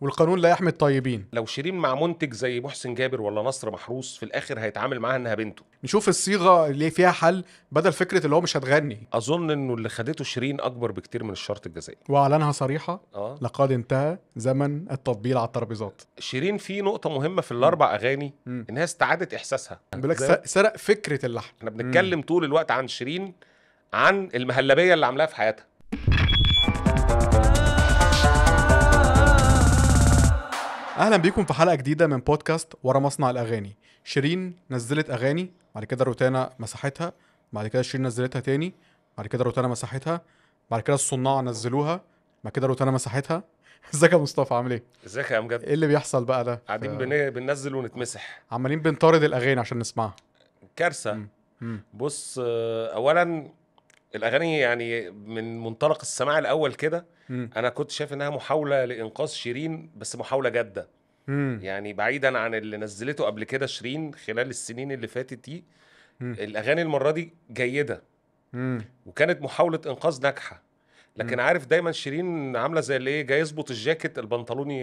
والقانون لا يحمي الطيبين لو شيرين مع منتج زي محسن جابر ولا نصر محروس في الاخر هيتعامل معاها انها بنته نشوف الصيغه اللي فيها حل بدل فكره اللي هو مش هتغني اظن انه اللي خدته شيرين اكبر بكتير من الشرط الجزائي واعلنها صريحه آه. لقد انتهى زمن التطبيل على الترابيزات شيرين في نقطه مهمه في الاربع اغاني مم. انها استعادت احساسها بالك سرق فكره اللحن احنا بنتكلم طول الوقت عن شيرين عن المهلبيه اللي عاملاها في حياتها اهلا بيكم في حلقه جديده من بودكاست ورا مصنع الاغاني شيرين نزلت اغاني بعد كده روتانا مسحتها بعد كده شيرين نزلتها تاني بعد كده روتانا مسحتها بعد كده الصناع نزلوها بعد كده روتانا مسحتها ازيك يا مصطفى عامل ايه ازيك يا امجد ايه اللي بيحصل بقى ده قاعدين ف... بن... بننزل ونتمسح عمالين بنطارد الاغاني عشان نسمعها كارثه بص آه، اولا الاغاني يعني من منطلق السماع الاول كده انا كنت شايف انها محاوله لانقاذ شيرين بس محاوله جاده يعني بعيدا عن اللي نزلته قبل كده شيرين خلال السنين اللي فاتت دي الاغاني المره دي جيده وكانت محاوله انقاذ ناجحه لكن عارف دايما شيرين عامله زي اللي ايه جاي يظبط الجاكيت البنطلون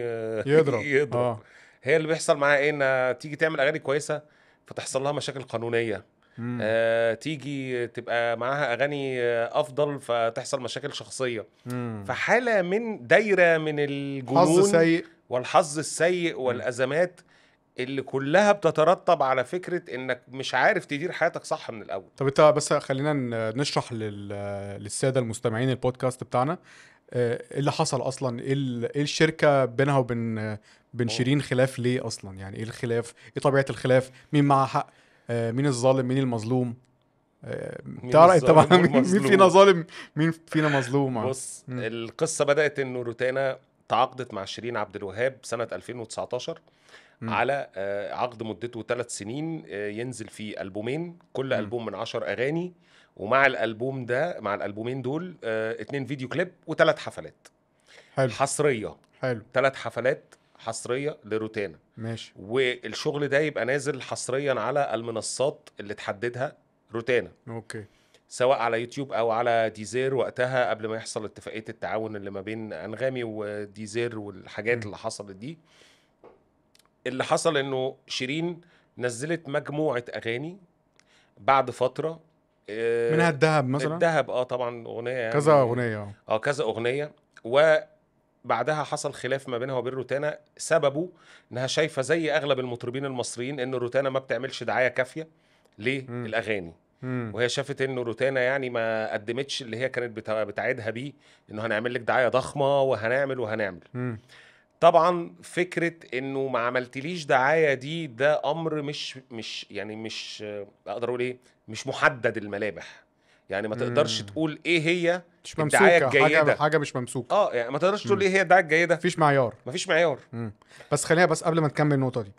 يضرب يضرب آه. هي اللي بيحصل معاها ايه ان تيجي تعمل اغاني كويسه فتحصل لها مشاكل قانونيه آه تيجي تبقى معاها اغاني آه، افضل فتحصل مشاكل شخصيه مم. فحاله من دايره من الجنون حظ سيء والحظ السيء والازمات اللي كلها بتترتب على فكره انك مش عارف تدير حياتك صح من الاول طب انت بس خلينا نشرح لل... للساده المستمعين البودكاست بتاعنا آه، ايه اللي حصل اصلا ايه, إيه الشركه بينها وبين آه، بين شيرين خلاف ليه اصلا يعني ايه الخلاف ايه طبيعه الخلاف مين معاها حق آه، مين الظالم مين المظلوم آه، تعرف طبعا مين فينا ظالم مين فينا مظلوم بص م. القصه بدات انه روتانا تعاقدت مع شيرين عبد الوهاب سنه 2019 م. على آه، عقد مدته ثلاث سنين ينزل فيه البومين كل م. البوم من 10 اغاني ومع الالبوم ده مع الالبومين دول اثنين فيديو كليب وثلاث حفلات حلو حصريه حلو ثلاث حفلات حصريه لروتانا ماشي والشغل ده يبقى نازل حصريا على المنصات اللي تحددها روتانا اوكي سواء على يوتيوب او على ديزير وقتها قبل ما يحصل اتفاقيه التعاون اللي ما بين انغامي وديزير والحاجات م. اللي حصلت دي اللي حصل انه شيرين نزلت مجموعه اغاني بعد فتره آه، منها الذهب مثلا الذهب اه طبعا اغنيه يعني كذا اغنيه اه, آه، كذا اغنيه و بعدها حصل خلاف ما بينها وبين روتانا سببه انها شايفه زي اغلب المطربين المصريين ان روتانا ما بتعملش دعايه كافيه للاغاني وهي شافت ان روتانا يعني ما قدمتش اللي هي كانت بتعيدها بيه انه هنعمل لك دعايه ضخمه وهنعمل وهنعمل طبعا فكره انه ما عملتليش دعايه دي ده امر مش مش يعني مش اقدر اقول ايه مش محدد الملامح يعني ما تقدرش مم. تقول ايه هي مش الدعايه ممسوكة. الجيده حاجة, حاجه مش ممسوكه اه يعني ما تقدرش تقول ايه هي الدعايه الجيده مفيش معيار مفيش معيار مم. بس خلينا بس قبل ما نكمل النقطه دي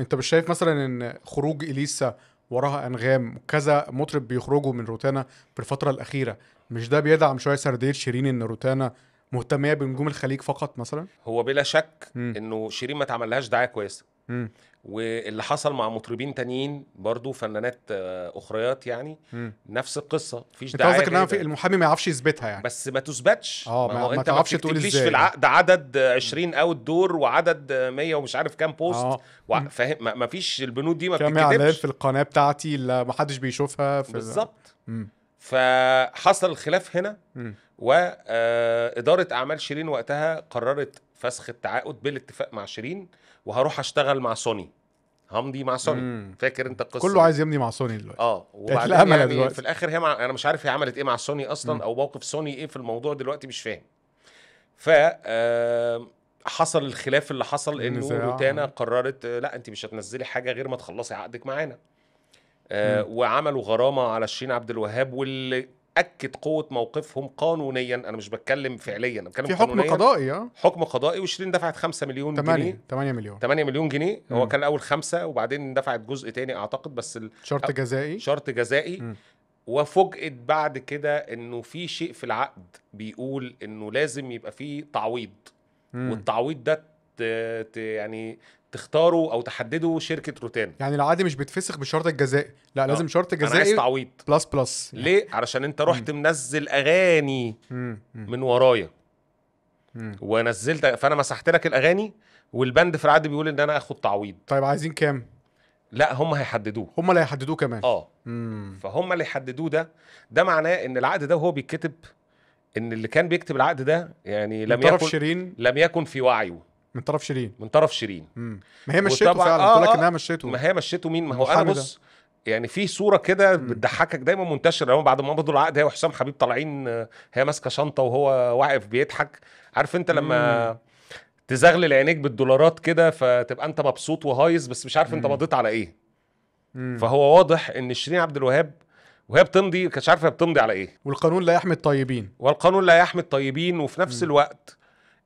انت مش شايف مثلا ان خروج اليسا وراها انغام وكذا مطرب بيخرجوا من روتانا في الفتره الاخيره مش ده بيدعم شويه سرديه شيرين ان روتانا مهتميه بنجوم الخليج فقط مثلا هو بلا شك مم. انه شيرين ما تعملهاش دعايه كويسه مم. واللي حصل مع مطربين تانيين برضو فنانات آه، اخريات يعني مم. نفس القصه مفيش دعايه قصدك انها المحامي ما يعرفش يثبتها يعني بس ما تثبتش اه ما, ما, ما انت تعرفش تقول ازاي في العقد يعني. عدد 20 اوت دور وعدد 100 آه، ومش عارف كام بوست آه. فاهم ما فيش البنود دي ما كام اعلان في القناه بتاعتي اللي ما حدش بيشوفها في بالظبط فحصل الخلاف هنا مم. واداره آه، اعمال شيرين وقتها قررت فسخ التعاقد بالاتفاق مع شيرين وهروح اشتغل مع سوني همضي مع سوني مم. فاكر انت القصه كله عايز يمضي مع سوني دلوقتي اه وبعدين يعني دلوقتي. في الاخر هي مع... انا مش عارف هي عملت ايه مع سوني اصلا مم. او موقف سوني ايه في الموضوع دلوقتي مش فاهم ف حصل الخلاف اللي حصل انه روتانا قررت آه، لا انت مش هتنزلي حاجه غير ما تخلصي عقدك معانا آه وعملوا غرامه على شيرين عبد الوهاب واللي اكد قوه موقفهم قانونيا انا مش بتكلم فعليا انا بتكلم في حكم قضائي اه حكم قضائي وشيرين دفعت 5 مليون 8 جنيه 8 مليون 8 مليون جنيه مم. هو كان اول خمسه وبعدين دفعت جزء تاني اعتقد بس ال... شرط جزائي شرط جزائي مم. وفوجئت بعد كده انه في شيء في العقد بيقول انه لازم يبقى في تعويض مم. والتعويض ده يعني تختاروا او تحددوا شركه روتانا يعني العقد مش بيتفسخ بالشرط الجزائي لا لازم آه. شرط جزائي انا عايز تعويض بلس بلس يعني. ليه علشان انت رحت منزل اغاني من ورايا ونزلت فانا مسحت لك الاغاني والبند في العقد بيقول ان انا اخد تعويض طيب عايزين كام لا هم هيحددوه هم اللي هيحددوه كمان اه مم. فهم اللي يحددوه ده ده معناه ان العقد ده وهو بيتكتب ان اللي كان بيكتب العقد ده يعني لم يكن شيرين. لم يكن في وعيه من طرف شيرين من طرف شيرين مم. ما هي مشيته فعلا آه لك آه، انها مشيته ما هي مشيته مين ما هو انا بص يعني في صوره كده بتضحكك دايما منتشره يعني بعد ما قبضوا العقد هي وحسام حبيب طالعين آه، هي ماسكه شنطه وهو واقف بيضحك عارف انت لما تزغلل عينيك بالدولارات كده فتبقى انت مبسوط وهايص بس مش عارف انت مضيت على ايه فهو واضح ان شيرين عبد الوهاب وهي بتمضي كانتش عارفه بتمضي على ايه والقانون لا يحمي الطيبين والقانون لا يحمي الطيبين وفي نفس الوقت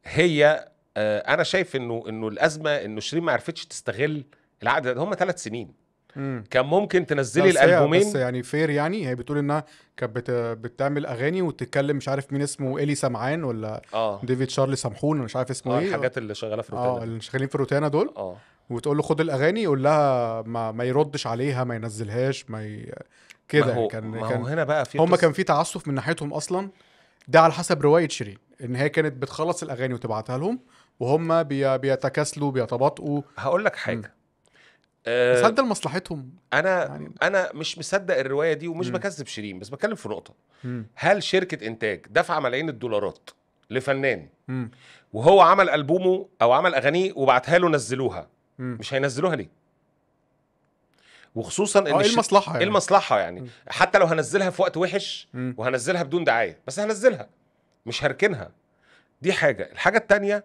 هي آه، انا شايف انه انه الازمه انه شيرين ما عرفتش تستغل العقد ده هم ثلاث سنين مم. كان ممكن تنزلي الالبومين بس يعني فير يعني هي بتقول انها كانت بتعمل اغاني وتتكلم مش عارف مين اسمه الي سمعان ولا آه. ديفيد شارلي سمحون مش عارف اسمه آه ايه الحاجات اللي شغاله في روتانا اه اللي شغالين في روتانا دول اه وتقول له خد الاغاني يقول لها ما, ما يردش عليها ما ينزلهاش ما ي... كده كان ما كان هو هنا بقى في هم كان في تعسف من ناحيتهم اصلا ده على حسب روايه شيرين ان هي كانت بتخلص الاغاني وتبعتها لهم وهم بي... بيتكاسلوا بيتباطؤوا هقول لك حاجه م. أه لمصلحتهم؟ انا يعني... انا مش مصدق الروايه دي ومش بكذب شيرين بس بتكلم في نقطه مم. هل شركه انتاج دفع ملايين الدولارات لفنان مم. وهو عمل البومه او عمل اغانيه وبعتها له نزلوها مم. مش هينزلوها ليه؟ وخصوصا ان آه، إيه, يعني؟ ايه المصلحه يعني؟ المصلحه يعني حتى لو هنزلها في وقت وحش وهنزلها بدون دعايه بس هنزلها مش هركنها دي حاجه الحاجه الثانيه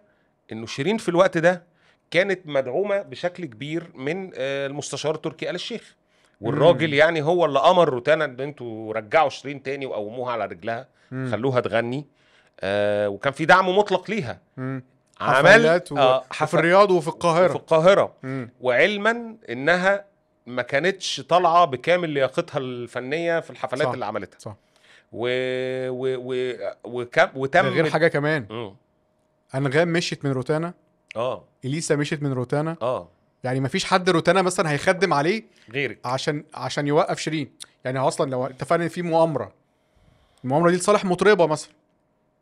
انه شيرين في الوقت ده كانت مدعومه بشكل كبير من آه، المستشار تركي ال الشيخ والراجل يعني هو اللي امر روتانا ان انتوا رجعوا شيرين تاني وقوموها على رجلها خلوها تغني آه وكان في دعم مطلق ليها عمل و... آه حف... في الرياض وفي القاهره في القاهره مم. وعلما انها ما كانتش طالعه بكامل لياقتها الفنيه في الحفلات صح. اللي عملتها صح و... و... و... وكم... وتم غير حاجه كمان مم. انغام مشيت من روتانا اه اليسا مشيت من روتانا اه يعني مفيش حد روتانا مثلا هيخدم عليه غيرك عشان عشان يوقف شيرين يعني اصلا لو اتفقنا ان في مؤامره المؤامره دي لصالح مطربه مثلا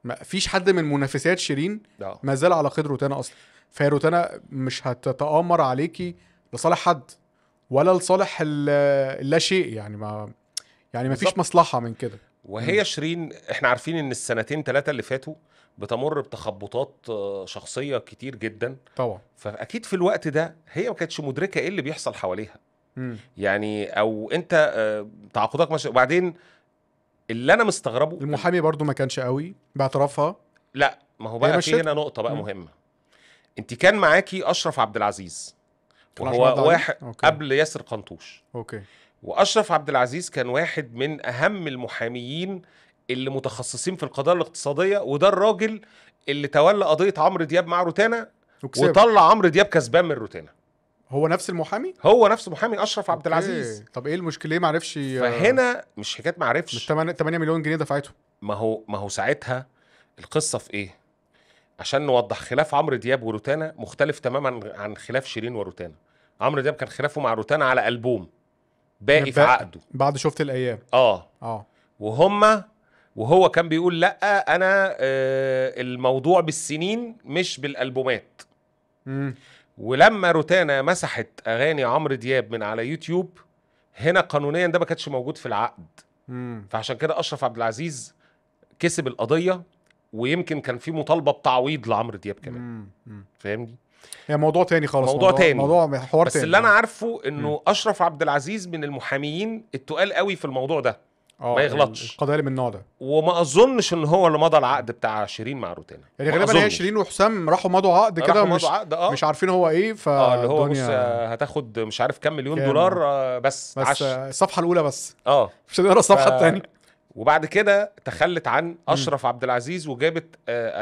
ما فيش حد من منافسات شيرين أوه. ما زال على قيد روتانا اصلا فهي روتانا مش هتتامر عليكي لصالح حد ولا لصالح اللا شيء يعني ما يعني ما فيش مصلحه من كده وهي م. شيرين احنا عارفين ان السنتين ثلاثه اللي فاتوا بتمر بتخبطات آه، شخصيه كتير جدا طبعا فاكيد في الوقت ده هي ما كانتش مدركه ايه اللي بيحصل حواليها م. يعني او انت آه، تعاقدك ماشي وبعدين اللي انا مستغربه المحامي برضو ما كانش قوي باعترافها لا ما هو بقى في هنا نقطه بقى م. مهمه انت كان معاكي اشرف عبد العزيز وهو واحد أوكي. قبل ياسر قنطوش اوكي واشرف عبد العزيز كان واحد من اهم المحاميين اللي متخصصين في القضايا الاقتصاديه وده الراجل اللي تولى قضيه عمرو دياب مع روتانا وطلع عمرو دياب كسبان من روتانا هو نفس المحامي؟ هو نفس المحامي اشرف عبد العزيز طب ايه المشكله ليه ما عرفش فهنا مش حكايه ما عرفش 8 مليون جنيه دفعته ما هو ما هو ساعتها القصه في ايه؟ عشان نوضح خلاف عمرو دياب وروتانا مختلف تماما عن خلاف شيرين وروتانا عمرو دياب كان خلافه مع روتانا على البوم باقي يعني في عقده بعد شفت الايام اه اه وهم وهو كان بيقول لا انا آه الموضوع بالسنين مش بالالبومات مم. ولما روتانا مسحت اغاني عمرو دياب من على يوتيوب هنا قانونيا ده ما كانش موجود في العقد مم. فعشان كده اشرف عبد العزيز كسب القضيه ويمكن كان في مطالبه بتعويض لعمرو دياب كمان فاهمني هي موضوع تاني خالص موضوع, موضوع تاني موضوع حوار بس تاني. اللي انا عارفه انه م. اشرف عبد العزيز من المحاميين التقال قوي في الموضوع ده أوه. ما يغلطش القضايا من النوع ده وما اظنش ان هو اللي مضى العقد بتاع شيرين مع روتانا يعني غالبا هي شيرين وحسام راحوا مضوا عقد كده مش عقد آه. مش عارفين هو ايه ف اه اللي هو بص آه، هتاخد مش عارف كام مليون كام. دولار آه بس بس عش. الصفحه الاولى بس اه مش هنقرا الصفحه ف... الثانيه وبعد كده تخلت عن اشرف م. عبد العزيز وجابت آه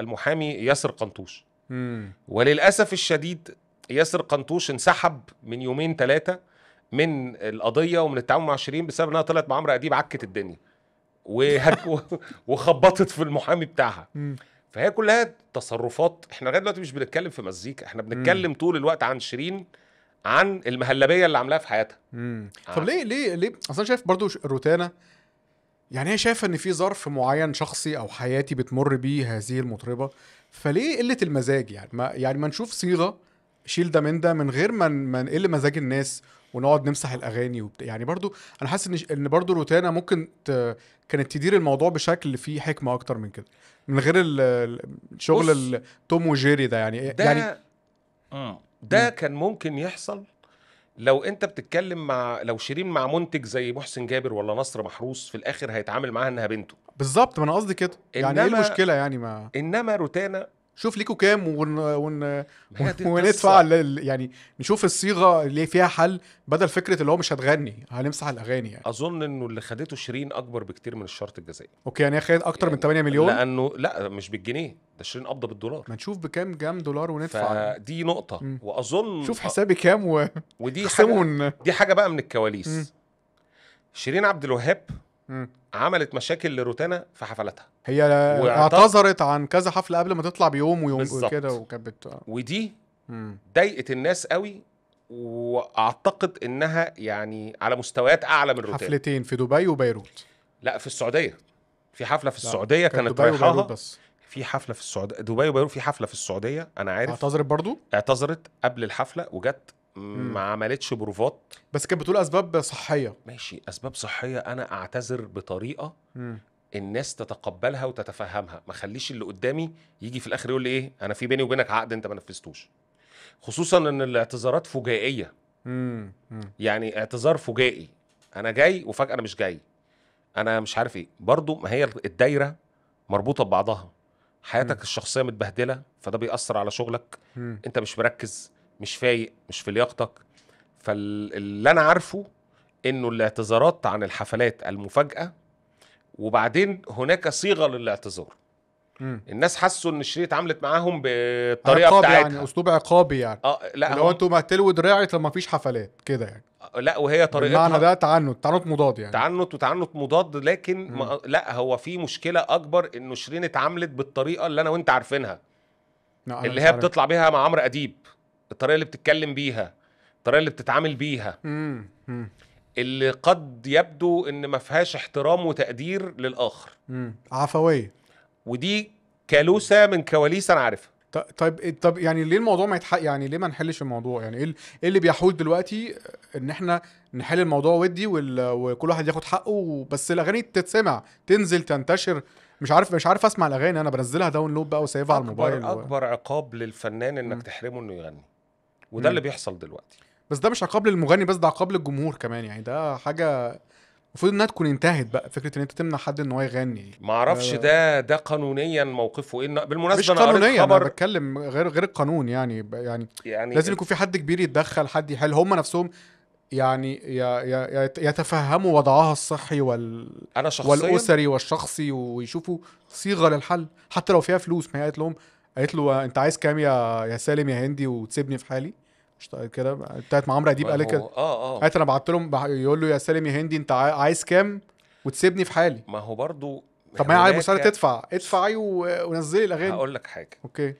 المحامي ياسر قنطوش مم. وللاسف الشديد ياسر قنطوش انسحب من يومين ثلاثه من القضيه ومن التعامل مع شيرين بسبب انها طلعت مع عمرو اديب عكت الدنيا وخبطت في المحامي بتاعها مم. فهي كلها تصرفات احنا لغايه دلوقتي مش بنتكلم في مزيكا احنا بنتكلم مم. طول الوقت عن شيرين عن المهلبيه اللي عاملاها في حياتها آه. طب ليه ليه ليه اصل انا شايف برضو روتانا يعني هي شايفه ان في ظرف معين شخصي او حياتي بتمر بيه هذه المطربه فليه قله المزاج يعني ما يعني ما نشوف صيغه شيل ده من ده من غير ما ما نقل مزاج الناس ونقعد نمسح الاغاني وبت... يعني برضو انا حاسس ان ان برضو روتانا ممكن ت... كانت تدير الموضوع بشكل فيه حكمه اكتر من كده من غير الشغل توم وجيري ده يعني إيه؟ ده يعني آه. ده كان ممكن يحصل لو انت بتتكلم مع لو شيرين مع منتج زي محسن جابر ولا نصر محروس في الاخر هيتعامل معاها انها بنته بالظبط ما انا قصدي كده يعني ايه المشكله يعني ما انما روتانا شوف ليكوا كام ون ون وندفع يعني نشوف الصيغه اللي فيها حل بدل فكره اللي هو مش هتغني هنمسح الاغاني يعني اظن انه اللي خدته شيرين اكبر بكتير من الشرط الجزائي اوكي يعني هي خدت اكتر يعني من 8 مليون لانه لا مش بالجنيه ده شيرين قبضه بالدولار ما نشوف بكام جام دولار وندفع فدي نقطه م. واظن شوف آه، حسابي كام و... ودي حاجة... دي حاجه بقى من الكواليس م. شيرين عبد الوهاب عملت مشاكل لروتانا في حفلاتها هي اعتذرت عن كذا حفله قبل ما تطلع بيوم ويوم كده وكانت بت... ودي ضايقت الناس قوي واعتقد انها يعني على مستويات اعلى من روتانا حفلتين في دبي وبيروت لا في السعوديه في حفله في السعوديه كانت رايحاها بس في حفله في السعوديه دبي وبيروت في حفله في السعوديه انا عارف اعتذرت برضو اعتذرت قبل الحفله وجت ما عملتش بروفات بس كانت بتقول اسباب صحيه ماشي اسباب صحيه انا اعتذر بطريقه مم. الناس تتقبلها وتتفهمها ما خليش اللي قدامي يجي في الاخر يقول لي ايه انا في بيني وبينك عقد انت ما نفذتوش خصوصا ان الاعتذارات فجائيه مم. مم. يعني اعتذار فجائي انا جاي وفجاه انا مش جاي انا مش عارف ايه برضو ما هي الدايره مربوطه ببعضها حياتك مم. الشخصيه متبهدله فده بيأثر على شغلك مم. انت مش مركز مش فايق مش في لياقتك فاللي انا عارفه انه الاعتذارات عن الحفلات المفاجاه وبعدين هناك صيغه للاعتذار مم. الناس حسوا ان الشريط اتعاملت معاهم بالطريقه عقابي يعني، بتاعتها يعني اسلوب عقابي يعني اه لا لو هم... انتوا ما مقتلوا دراعي لما فيش حفلات كده يعني آه، لا وهي طريقتها المعنى ده تعنت تعنت مضاد يعني تعنت وتعنت مضاد لكن ما... لا هو في مشكله اكبر انه شيرين اتعاملت بالطريقه اللي انا وانت عارفينها اللي هي عارف. بتطلع بيها مع عمرو اديب الطريقه اللي بتتكلم بيها الطريقه اللي بتتعامل بيها اللي قد يبدو ان ما فيهاش احترام وتقدير للاخر مم. عفويه ودي كالوسه من كواليس انا عارفها طيب طب يعني ليه الموضوع ما يتحق يعني ليه ما نحلش الموضوع يعني إيه, ايه اللي بيحول دلوقتي ان احنا نحل الموضوع ودي وكل واحد ياخد حقه بس الاغاني تتسمع تنزل تنتشر مش عارف مش عارف اسمع الاغاني انا بنزلها داونلود بقى وسايبها على الموبايل اكبر اكبر عقاب للفنان انك م. تحرمه انه يغني وده م. اللي بيحصل دلوقتي بس ده مش عقاب للمغني بس ده عقاب للجمهور كمان يعني ده حاجه المفروض انها تكون انتهت بقى فكره ان انت تمنع حد ان هو يغني ما اعرفش آه، ده ده قانونيا موقفه ايه بالمناسبه مش قانونيا انا, خبر... أنا بتكلم غير غير القانون يعني يعني, يعني لازم يكون في حد كبير يتدخل حد يحل هم نفسهم يعني يتفهموا وضعها الصحي وال أنا شخصياً والاسري والشخصي ويشوفوا صيغه للحل حتى لو فيها فلوس ما هي قالت لهم قالت له انت عايز كام يا يا سالم يا هندي وتسيبني في حالي مش طيب كده بتاعت مع عمرو اديب قال كده اه اه قالت انا بعت لهم يقول له يا سالم يا هندي انت عايز كام وتسيبني في حالي ما هو برضو طب ما هي عايز تدفع ادفعي ونزلي الاغاني هقول لك حاجه اوكي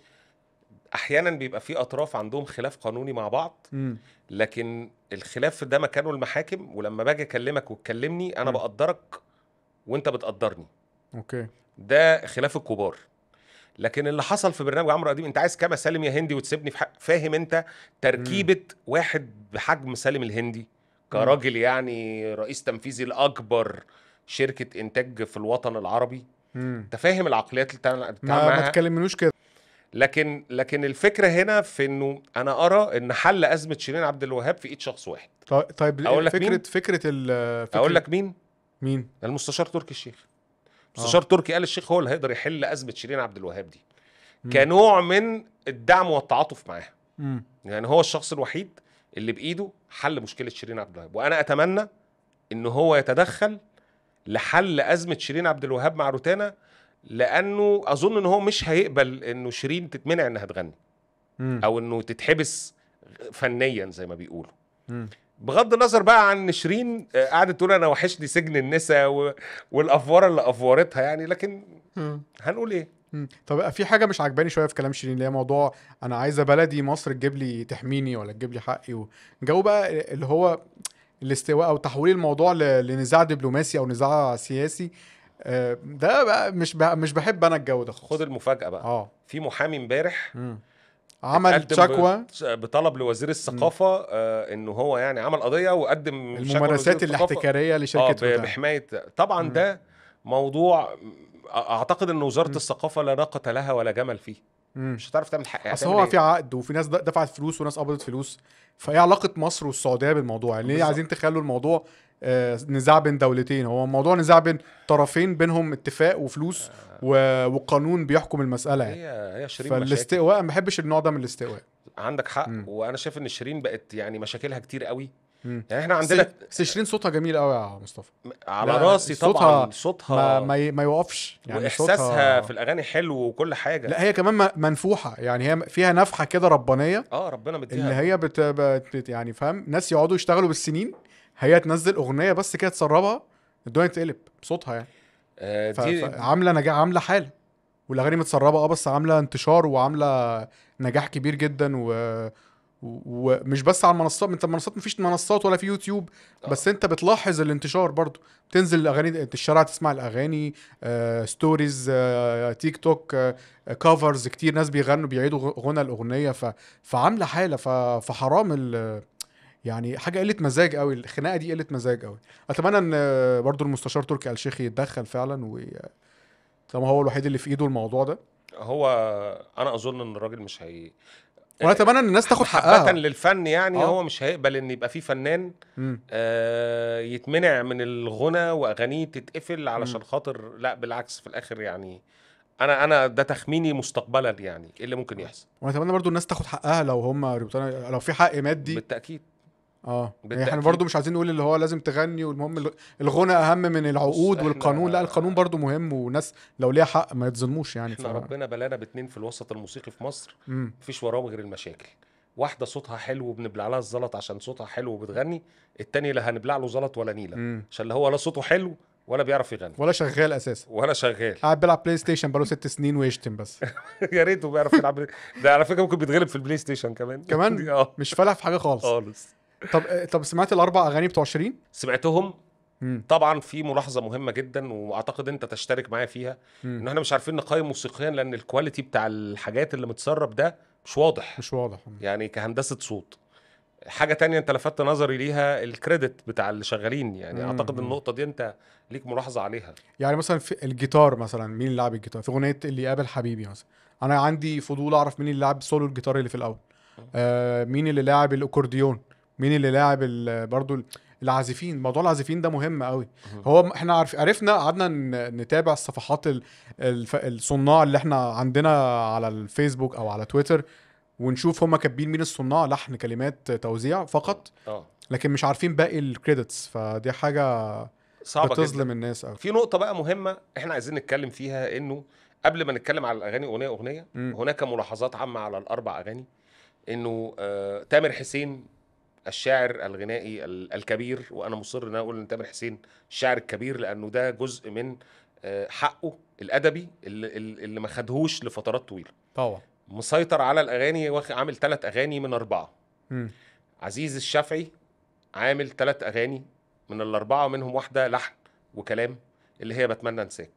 احيانا بيبقى في اطراف عندهم خلاف قانوني مع بعض م. لكن الخلاف ده مكانه المحاكم ولما باجي اكلمك وتكلمني انا م. بقدرك وانت بتقدرني اوكي ده خلاف الكبار لكن اللي حصل في برنامج عمرو اديب انت عايز كما سالم يا هندي وتسيبني في حق فاهم انت تركيبه م. واحد بحجم سالم الهندي كراجل يعني رئيس تنفيذي لاكبر شركه انتاج في الوطن العربي انت فاهم العقليات اللي بتاع ما, ما تكلمنوش كده لكن لكن الفكره هنا في انه انا ارى ان حل ازمه شيرين عبد الوهاب في ايد شخص واحد طيب, طيب اقول لك فكره مين؟ فكره, فكرة اقول لك مين مين المستشار تركي الشيخ مستشار آه. تركي آل الشيخ هو اللي هيقدر يحل ازمه شيرين عبد الوهاب دي م. كنوع من الدعم والتعاطف معاها يعني هو الشخص الوحيد اللي بايده حل مشكله شيرين عبد الوهاب وانا اتمنى ان هو يتدخل لحل ازمه شيرين عبد الوهاب مع روتانا لانه اظن ان هو مش هيقبل انه شيرين تتمنع انها تغني او انه تتحبس فنيا زي ما بيقولوا بغض النظر بقى عن شيرين آه، قعدت تقول انا وحشني سجن النساء و... والافواره اللي افورتها يعني لكن هنقول ايه طب في حاجه مش عجباني شويه في كلام شيرين اللي هي موضوع انا عايزه بلدي مصر تجيب لي تحميني ولا تجيب لي حقي وجو بقى اللي هو الاستواء او تحويل الموضوع لنزاع دبلوماسي او نزاع سياسي آه، ده بقى مش بقى مش بحب انا الجو ده خالص خد المفاجاه بقى اه في محامي امبارح عمل شكوى بطلب لوزير الثقافه آه انه هو يعني عمل قضيه وقدم الممارسات الاحتكاريه لشركه آه بحمايه طبعا مم. ده موضوع اعتقد ان وزاره مم. الثقافه لا ناقه لها ولا جمل فيه مم. مش هتعرف تعمل حق اصل هو إيه؟ في عقد وفي ناس دفعت فلوس وناس قبضت فلوس فايه علاقه مصر والسعوديه بالموضوع يعني ليه عايزين تخلوا الموضوع آه، نزاع بين دولتين هو موضوع نزاع بين طرفين بينهم اتفاق وفلوس و... وقانون بيحكم المساله يعني هي هي شيرين فالاستقواء ما بحبش النوع ده من الاستقواء عندك حق م. وانا شايف ان شيرين بقت يعني مشاكلها كتير قوي يعني احنا عندنا س... شيرين صوتها جميل قوي يا مصطفى على راسي طبعا صوتها, صوتها ما, ما, ما يوقفش يعني واحساسها صوتها... في الاغاني حلو وكل حاجه لا هي كمان منفوحه يعني هي فيها نفحه كده ربانيه اه ربنا مديها اللي هي بت... بت... يعني فاهم ناس يقعدوا يشتغلوا بالسنين هي تنزل اغنيه بس كده تسربها الدنيا تقلب بصوتها يعني آه دي عامله نجاح عامله حاله والاغاني متسربه اه بس عامله انتشار وعامله نجاح كبير جدا و ومش بس على المنصات انت المنصات مفيش منصات ولا في يوتيوب آه. بس انت بتلاحظ الانتشار برضو بتنزل الاغاني الشارع تسمع الاغاني آه، ستوريز آه، تيك توك آه، كفرز كتير ناس بيغنوا بيعيدوا غنى الاغنيه ف... فعامله حاله ف... فحرام ال... يعني حاجه قله مزاج قوي الخناقه دي قله مزاج قوي اتمنى ان برضو المستشار تركي آل شيخي يتدخل فعلا و طالما هو الوحيد اللي في ايده الموضوع ده هو انا اظن ان الراجل مش هي وانا اتمنى ان الناس تاخد حقها للفن يعني أوه. هو مش هيقبل ان يبقى في فنان آه يتمنع من الغنى واغانيه تتقفل علشان خاطر لا بالعكس في الاخر يعني انا انا ده تخميني مستقبلا يعني ايه اللي ممكن يحصل وانا اتمنى برضو الناس تاخد حقها لو هم لو في حق مادي بالتاكيد اه يعني احنا برضو مش عايزين نقول اللي هو لازم تغني والمهم الغنى اهم من العقود والقانون لا القانون برضو مهم وناس لو ليها حق ما يتظلموش يعني احنا ربنا بلانا باتنين في الوسط الموسيقي في مصر مفيش وراهم غير المشاكل واحده صوتها حلو وبنبلع لها الزلط عشان صوتها حلو وبتغني التاني لا هنبلع له زلط ولا نيله عشان اللي هو لا صوته حلو ولا بيعرف يغني ولا شغال اساسا ولا شغال قاعد بيلعب بلاي ستيشن بقاله ست سنين ويشتم بس يا ريته بيعرف يلعب ده على فكره ممكن بيتغلب في البلاي ستيشن كمان كمان آه. مش فالح في حاجه خالص خالص طب آه، طب سمعت الاربع اغاني بتوع شيرين؟ سمعتهم مم. طبعا في ملاحظه مهمه جدا واعتقد انت تشترك معايا فيها مم. ان احنا مش عارفين نقيم موسيقيا لان الكواليتي بتاع الحاجات اللي متسرب ده مش واضح مش واضح يعني كهندسه صوت حاجه تانية انت لفتت نظري ليها الكريدت بتاع اللي شغالين يعني مم. اعتقد النقطه دي انت ليك ملاحظه عليها يعني مثلا في الجيتار مثلا مين اللي لعب الجيتار في اغنيه اللي يقابل حبيبي مثلا انا عندي فضول اعرف مين اللي لعب سولو الجيتار اللي في الاول آه مين اللي لعب الاكورديون مين اللي لاعب برضو العازفين موضوع العازفين ده مهم قوي هو احنا عارف عرفنا قعدنا نتابع الصفحات الصناع اللي احنا عندنا على الفيسبوك او على تويتر ونشوف هما كاتبين مين الصناع لحن كلمات توزيع فقط آه. لكن مش عارفين باقي الكريدتس فدي حاجه صعبه بتظلم الناس قوي في نقطه بقى مهمه احنا عايزين نتكلم فيها انه قبل ما نتكلم على الاغاني اغنيه اغنيه م. هناك ملاحظات عامه على الاربع اغاني انه آه تامر حسين الشاعر الغنائي الكبير وانا مصر ان انا اقول تامر حسين الشاعر الكبير لانه ده جزء من آه، حقه الادبي اللي, اللي ما خدهوش لفترات طويله طبعا مسيطر على الاغاني عامل ثلاث اغاني من اربعه م. عزيز الشافعي عامل ثلاث اغاني من الاربعه منهم واحده لحن وكلام اللي هي بتمنى انساك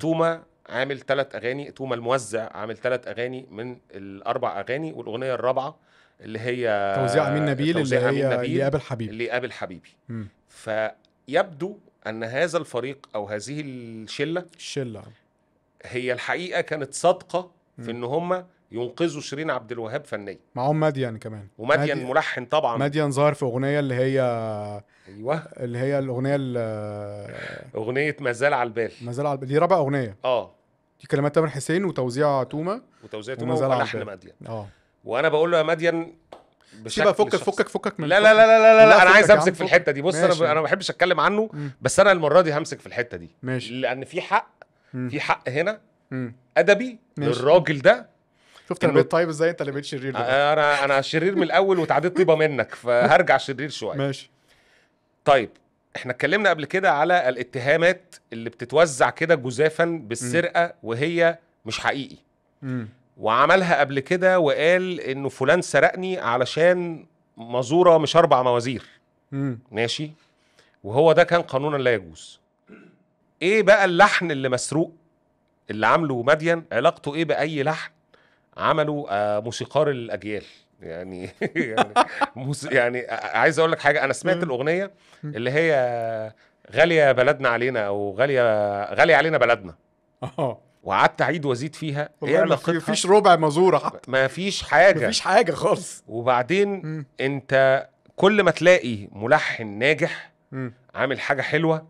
توما عامل ثلاث اغاني توما الموزع عامل ثلاث اغاني من الاربع اغاني والاغنيه الرابعه اللي هي توزيع امين نبيل اللي هي نبيل قابل حبيبي اللي قابل حبيبي م. فيبدو ان هذا الفريق او هذه الشله الشله هي الحقيقه كانت صادقه في ان هم ينقذوا شيرين عبد الوهاب فنيا معاهم ماديان كمان وماديان مادي... ملحن طبعا ماديان ظهر في اغنيه اللي هي ايوه اللي هي الاغنيه اللي... اغنيه ما زال على البال ما زال على البال دي رابع اغنيه اه دي كلمات تامر حسين وتوزيع توما وتوزيع توما ولحن ماديان اه وانا بقول له يا مديان بشكل سيبها فكك فكك فكك من لا لا لا لا لا, لا انا عايز امسك في الحته دي بص انا انا ما بحبش اتكلم عنه م. بس انا المره دي همسك في الحته دي ماشي لان في حق م. في حق هنا م. ادبي ماشي. للراجل ده شفت انا بقيت طيب ازاي انت اللي بقيت شرير انا انا شرير من الاول وتعديت طيبه منك فهرجع شرير شويه ماشي طيب احنا اتكلمنا قبل كده على الاتهامات اللي بتتوزع كده جزافا بالسرقه وهي مش حقيقي وعملها قبل كده وقال انه فلان سرقني علشان مزوره مش اربع موازير ماشي وهو ده كان قانونا لا يجوز ايه بقى اللحن اللي مسروق اللي عامله مدين علاقته ايه باي لحن عمله آه موسيقار الاجيال يعني يعني, يعني عايز اقول لك حاجه انا سمعت الاغنيه اللي هي غاليه بلدنا علينا او غاليه غاليه علينا بلدنا آه. وقعدت اعيد وازيد فيها ايه علاقتها مفيش فيش ربع مزوره حتى ما فيش حاجه ما فيش حاجه خالص وبعدين م. انت كل ما تلاقي ملحن ناجح م. عامل حاجه حلوه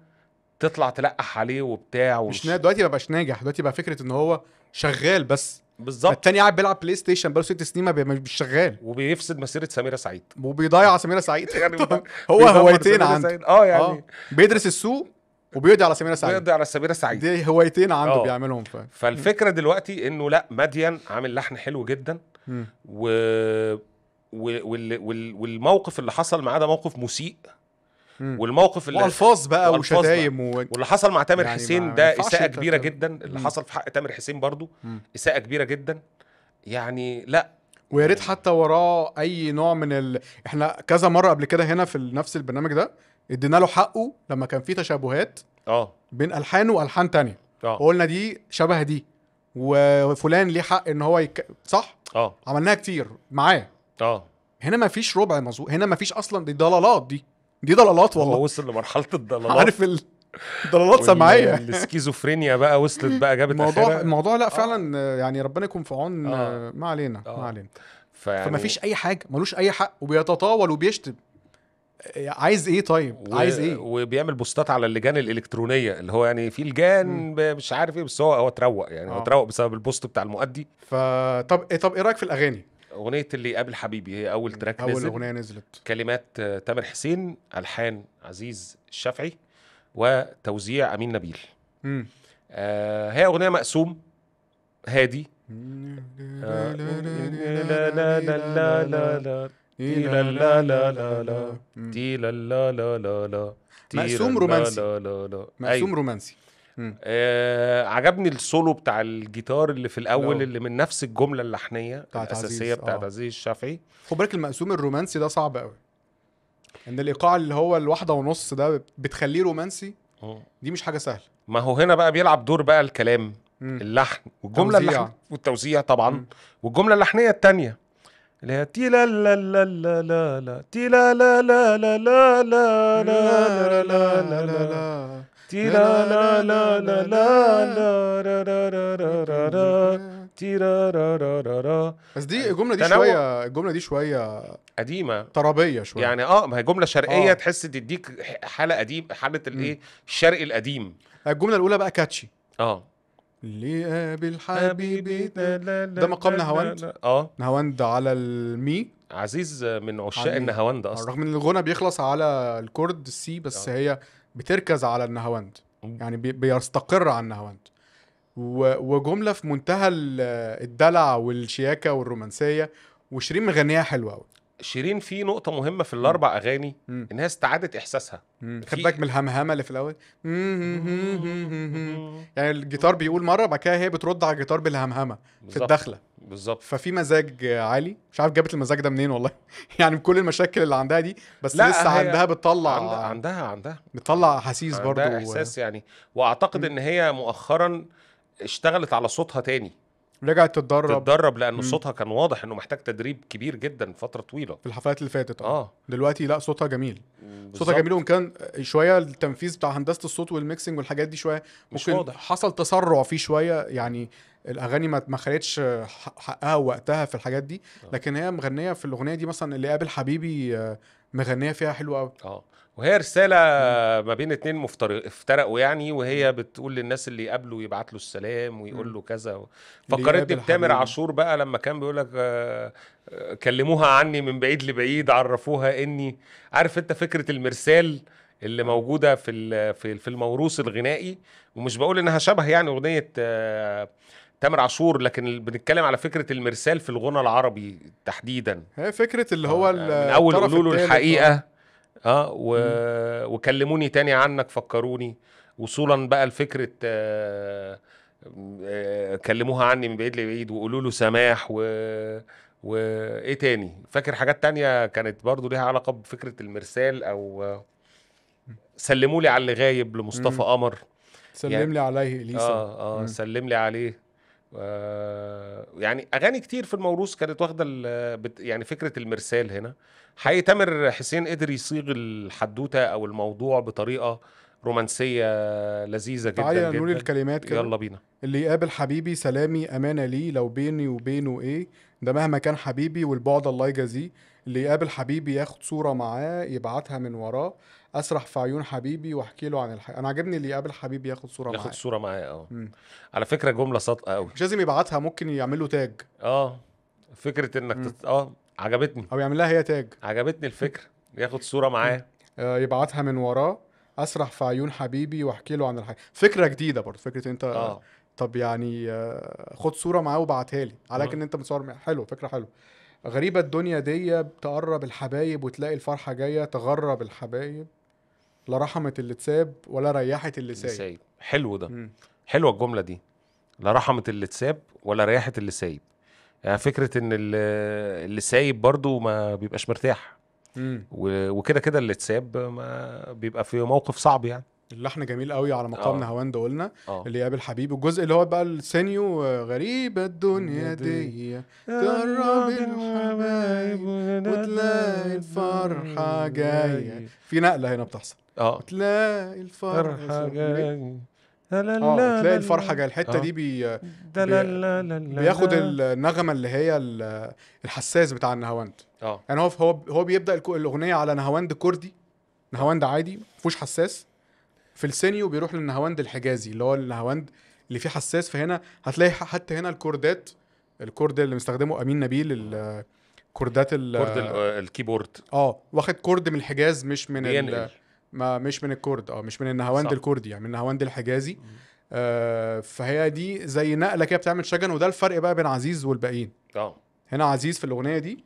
تطلع تلقح عليه وبتاع ومش مش نا... دلوقتي ما بقاش ناجح دلوقتي بقى فكره ان هو شغال بس بالظبط التاني قاعد بيلعب بلاي ستيشن بقاله ست سنين ما مش شغال وبيفسد مسيره سميره سعيد وبيضيع سميره سعيد يعني هو هوايتين عنده اه يعني آه. بيدرس السوق وبيقضي على سميره سعيد بيقضي على سميره سعيد دي هوايتين عنده أوه. بيعملهم ف... فالفكره دلوقتي انه لا مديان عامل لحن حلو جدا م. و... وال... وال... والموقف اللي حصل معاه ده موقف مسيء مم. والموقف اللي والفاظ بقى وشتايم و... واللي حصل مع تامر يعني حسين ده اساءه كبيره جدا اللي مم. حصل في حق تامر حسين برضو اساءه كبيره جدا يعني لا ويا ريت حتى وراه اي نوع من ال... احنا كذا مره قبل كده هنا في نفس البرنامج ده ادينا له حقه لما كان في تشابهات اه بين الحانه والحان تانية اه وقلنا دي شبه دي وفلان ليه حق ان هو يك... صح اه عملناها كتير معاه اه هنا ما فيش ربع مظبوط هنا ما فيش اصلا دي ضلالات دي دي ضلالات والله هو وصل لمرحله الضلالات عارف ال... ضلالات سمعيه السكيزوفرينيا بقى وصلت بقى جابت الموضوع الموضوع لا آه. فعلا يعني ربنا يكون في عون آه. ما علينا ما آه. علينا فما فيش اي حاجه ملوش اي حق وبيتطاول وبيشتم عايز ايه طيب و... عايز ايه وبيعمل بوستات على اللجان الالكترونيه اللي هو يعني في لجان مش عارف ايه بس هو هو اتروق يعني آه. هو اتروق بسبب البوست بتاع المؤدي فطب إيه طب ايه رايك في الاغاني اغنيه اللي يقابل حبيبي هي اول تراك اول نزل اغنيه نزلت كلمات تامر حسين الحان عزيز الشافعي وتوزيع امين نبيل آه هي اغنيه مقسوم هادي مقسوم رومانسي مقسوم أيوة. رومانسي آه عجبني السولو بتاع الجيتار اللي في الاول اللي من نفس الجمله اللحنيه الاساسيه بتاعت آه. عزيز الشافعي خد بالك المقسوم الرومانسي ده صعب قوي ان الايقاع اللي هو الواحده ونص ده بتخليه رومانسي دي مش حاجه سهله ما هو هنا بقى بيلعب دور بقى الكلام اللحن والجمله اللحن والتوزيع طبعا والجمله اللحنيه الثانيه اللي هي تي لا لا لا لا لا لا تي لا لا لا لا لا لا لا لا لا لا تي لا لا لا لا لا لا لا تيرا بس دي الجمله دي شويه الجمله دي شويه قديمه طربيه شويه يعني اه ما هي جمله شرقيه آه. تحس تديك حاله قديم حاله الايه الشرق القديم الجمله الاولى بقى كاتشي اه لقابل حبيبي ده مقام نهاوند اه نهاوند على المي عزيز من عشاق النهاوند اصلا رغم ان الغنى بيخلص على الكورد السي بس أوه. هي بتركز على النهاوند يعني بيستقر على النهاوند وجمله في منتهى الدلع والشياكه والرومانسيه وشيرين مغنيها حلوه قوي شيرين في نقطه مهمه في الاربع اغاني ان هي استعادت احساسها خد بالك من الهمهمه اللي في الاول يعني الجيتار بيقول مره بعد كده هي بترد على الجيتار بالهمهمه في الدخله بالظبط ففي مزاج عالي مش عارف جابت المزاج ده منين والله يعني بكل المشاكل اللي عندها دي بس لا لسه عندها بتطلع عندها عندها, عندها بتطلع احاسيس برضه عندها احساس يعني واعتقد ان هي مؤخرا اشتغلت على صوتها تاني رجعت تتدرب تتدرب لان صوتها كان واضح انه محتاج تدريب كبير جدا فتره طويله في الحفلات اللي فاتت اه, آه. دلوقتي لا صوتها جميل بالزبط. صوتها جميل وان كان شويه التنفيذ بتاع هندسه الصوت والميكسنج والحاجات دي شويه مش واضح. حصل تسرع فيه شويه يعني الاغاني ما خدتش حقها وقتها في الحاجات دي آه. لكن هي مغنيه في الاغنيه دي مثلا اللي قابل حبيبي آه، مغنيه فيها حلوه قوي اه وهي رساله ما بين اتنين افترقوا يعني وهي بتقول للناس اللي يقابلوا يبعت له السلام ويقول له كذا فكرتني بتامر عاشور بقى لما كان بيقول لك آه، كلموها عني من بعيد لبعيد عرفوها اني عارف انت فكره المرسال اللي موجوده في في الموروث الغنائي ومش بقول انها شبه يعني اغنيه آه، تامر عاشور لكن بنتكلم على فكره المرسال في الغنى العربي تحديدا هي فكره اللي هو آه، من اول قولوا الحقيقه اه و... وكلموني تاني عنك فكروني وصولا بقى لفكره آه آه كلموها عني من بعيد لبعيد وقولوا له سماح و وايه تاني فاكر حاجات تانية كانت برضو ليها علاقه بفكره المرسال او سلموا لي على اللي غايب لمصطفى قمر سلم يعني لي عليه اليسا اه اه مم. سلم لي عليه آه، يعني اغاني كتير في الموروث كانت واخده يعني فكره المرسال هنا حقيقي تامر حسين قدر يصيغ الحدوته او الموضوع بطريقه رومانسيه لذيذه جدا تعالى نقول الكلمات كده يلا بينا اللي يقابل حبيبي سلامي امانه لي لو بيني وبينه ايه ده مهما كان حبيبي والبعد الله يجازيه اللي يقابل حبيبي ياخد صوره معاه يبعتها من وراه اسرح في عيون حبيبي واحكي له عن الحقيقه انا عاجبني اللي يقابل حبيبي ياخد صوره معاه ياخد صوره معاه اه على فكره جمله صادقه قوي مش لازم يبعتها ممكن يعمل له تاج اه فكره انك تت... اه عجبتني او يعمل لها هي تاج عجبتني الفكره ياخد صوره معاه آه يبعتها من وراه اسرح في عيون حبيبي واحكي له عن الحقيقه فكره جديده برضه فكره انت آه. طب يعني آه، خد صوره معاه وبعتها لي عليك ان انت متصور حلو فكره حلوه غريبة الدنيا دي بتقرب الحبايب وتلاقي الفرحة جاية تغرب الحبايب لا رحمت اللي تساب ولا ريحت اللي سايب, سايب. حلو ده مم. حلوة الجملة دي لا رحمت اللي تساب ولا ريحت اللي سايب يعني فكرة ان اللي سايب برضو ما بيبقاش مرتاح وكده كده اللي تساب ما بيبقى في موقف صعب يعني اللحن جميل قوي على مقام هواند آه. قلنا آه. اللي قابل حبيب الجزء اللي هو بقى السينيو غريبة الدنيا دي تقرب الحبايب وتلاقي الفرحة جاية في نقلة هنا بتحصل اه تلاقي الفرحة جاية اه تلاقي الفرحه جايه الحته آه. دي بي, بياخد النغمه اللي هي الحساس بتاع النهاوند اه يعني هو هو بيبدا الاغنيه على نهاوند كردي نهاوند عادي مفيهوش حساس في السنيو بيروح للنهاوند الحجازي اللي هو النهاوند اللي فيه حساس فهنا هتلاقي حتى هنا الكوردات الكورد اللي مستخدمه امين نبيل الكوردات ال كورد آه، الكيبورد اه واخد كورد من الحجاز مش من ال ما مش من الكورد اه مش من النهاوند الكردي يعني من النهاوند الحجازي آه فهي دي زي نقله كده بتعمل شجن وده الفرق بقى بين عزيز والباقيين اه هنا عزيز في الاغنيه دي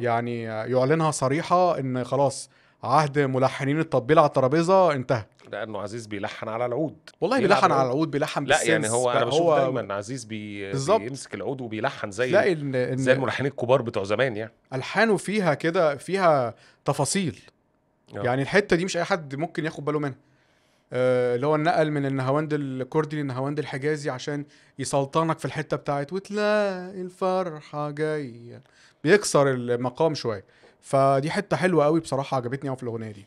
يعني يعلنها صريحه ان خلاص عهد ملحنين التطبيل على الترابيزه انتهى لانه عزيز بيلحن على العود والله بيلحن على العود بيلحن لا يعني هو انا بشوف هو... دايما عزيز بي... بيمسك العود وبيلحن زي إن... إن... زي الملحنين الكبار بتوع زمان يعني الحانه فيها كده فيها تفاصيل أوه. يعني الحته دي مش اي حد ممكن ياخد باله منها آه، اللي هو النقل من النهاوند الكردي للنهاوند الحجازي عشان يسلطنك في الحته بتاعت وتلاقي الفرحه جايه بيكسر المقام شويه فدي حته حلوه قوي بصراحه عجبتني قوي في الاغنيه دي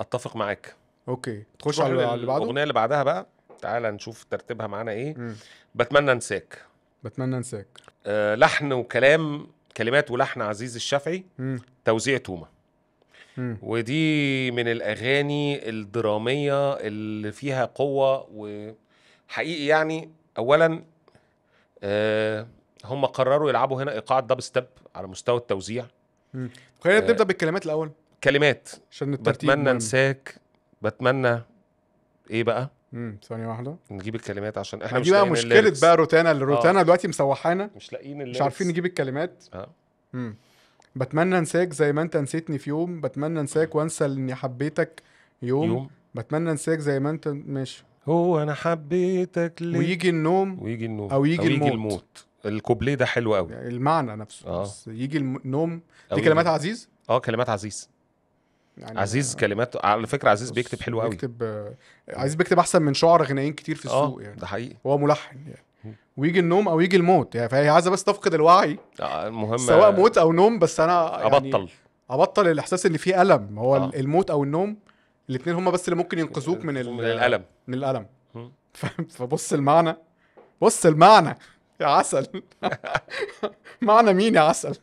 اتفق معاك اوكي تخش على اللي بعده الاغنيه اللي بعدها بقى تعالى نشوف ترتيبها معانا ايه مم. بتمنى انساك بتمنى انساك آه لحن وكلام كلمات ولحن عزيز الشافعي توزيع توما ودي من الاغاني الدراميه اللي فيها قوه وحقيقي يعني اولا آه هم قرروا يلعبوا هنا ايقاع الدب ستيب على مستوى التوزيع خلينا آه نبدا بالكلمات الاول كلمات عشان الترتيب بتمنى انساك بتمنى ايه بقى امم ثانيه واحده نجيب الكلمات عشان احنا مش بقى مشكله الليركس. بقى روتانا اللي آه. روتانا آه. دلوقتي مسوحانا مش لاقيين مش عارفين نجيب الكلمات اه امم بتمنى انساك زي ما انت نسيتني في يوم بتمنى انساك وانسى اني حبيتك يوم, يوم. بتمنى انساك زي ما انت ماشي هو انا حبيتك ليه ويجي النوم ويجي النوم او يجي, أو يجي الموت. الموت الكوبليه ده حلو قوي المعنى نفسه آه. بس يجي النوم دي كلمات عزيز اه كلمات عزيز يعني عزيز كلمات على فكره عزيز بيكتب حلو قوي بيكتب آه، عزيز بيكتب احسن من شعر غنائيين كتير في آه، السوق يعني ده حقيقي هو ملحن يعني ويجي النوم او يجي الموت يعني فهي عايزه بس تفقد الوعي آه، المهم سواء موت او نوم بس انا يعني ابطل ابطل الاحساس ان في الم هو آه. الموت او النوم الاثنين هما بس اللي ممكن ينقذوك من, من الالم من الالم فبص المعنى بص المعنى يا عسل معنى مين يا عسل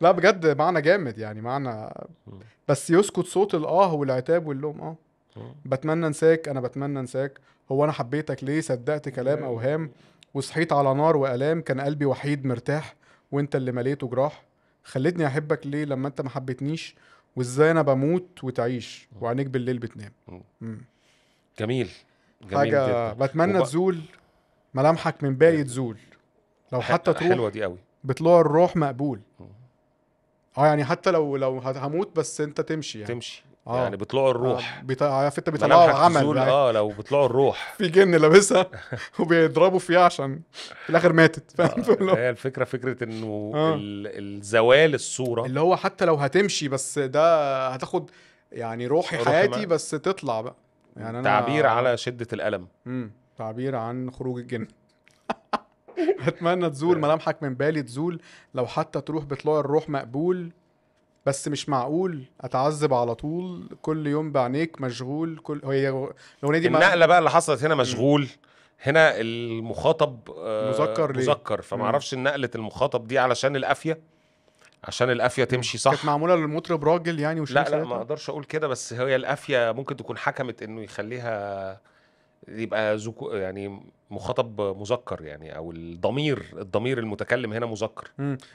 لا بجد معنى جامد يعني معنى بس يسكت صوت الاه والعتاب واللوم اه بتمنى انساك انا بتمنى انساك هو انا حبيتك ليه صدقت كلام اوهام وصحيت على نار والام كان قلبي وحيد مرتاح وانت اللي مليته جراح خلتني احبك ليه لما انت ما حبيتنيش وازاي انا بموت وتعيش وعينيك بالليل بتنام جميل جميل حاجه بتمنى وبقى... تزول ملامحك من باقي تزول لو حتى تروح حلوه دي قوي بطلوع الروح مقبول اه يعني حتى لو لو هموت بس انت تمشي يعني تمشي آه. يعني بيطلعوا الروح آه، بيطلع... آه، عارف انت بيطلعوا عمل اه لو بيطلعوا الروح في جن لابسها وبيضربوا فيها عشان في الاخر ماتت فاهم آه. هي الفكره فكره انه آه. الزوال الصوره اللي هو حتى لو هتمشي بس ده هتاخد يعني روحي روح حياتي ما. بس تطلع بقى يعني انا تعبير على شده الالم امم تعبير عن خروج الجن اتمنى تزول ملامحك من بالي تزول لو حتى تروح بطلوع الروح مقبول بس مش معقول اتعذب على طول كل يوم بعينيك مشغول كل هي الاغنيه دي النقله بقى اللي حصلت هنا مشغول هنا المخاطب آه، مذكر ليه؟ مذكر فما اعرفش نقله المخاطب دي علشان القافيه عشان القافيه تمشي صح كانت معموله للمطرب راجل يعني وش لا لا ما اقدرش اقول كده بس هي القافيه ممكن تكون حكمت انه يخليها يبقى ذكو يعني مخاطب مذكر يعني او الضمير الضمير المتكلم هنا مذكر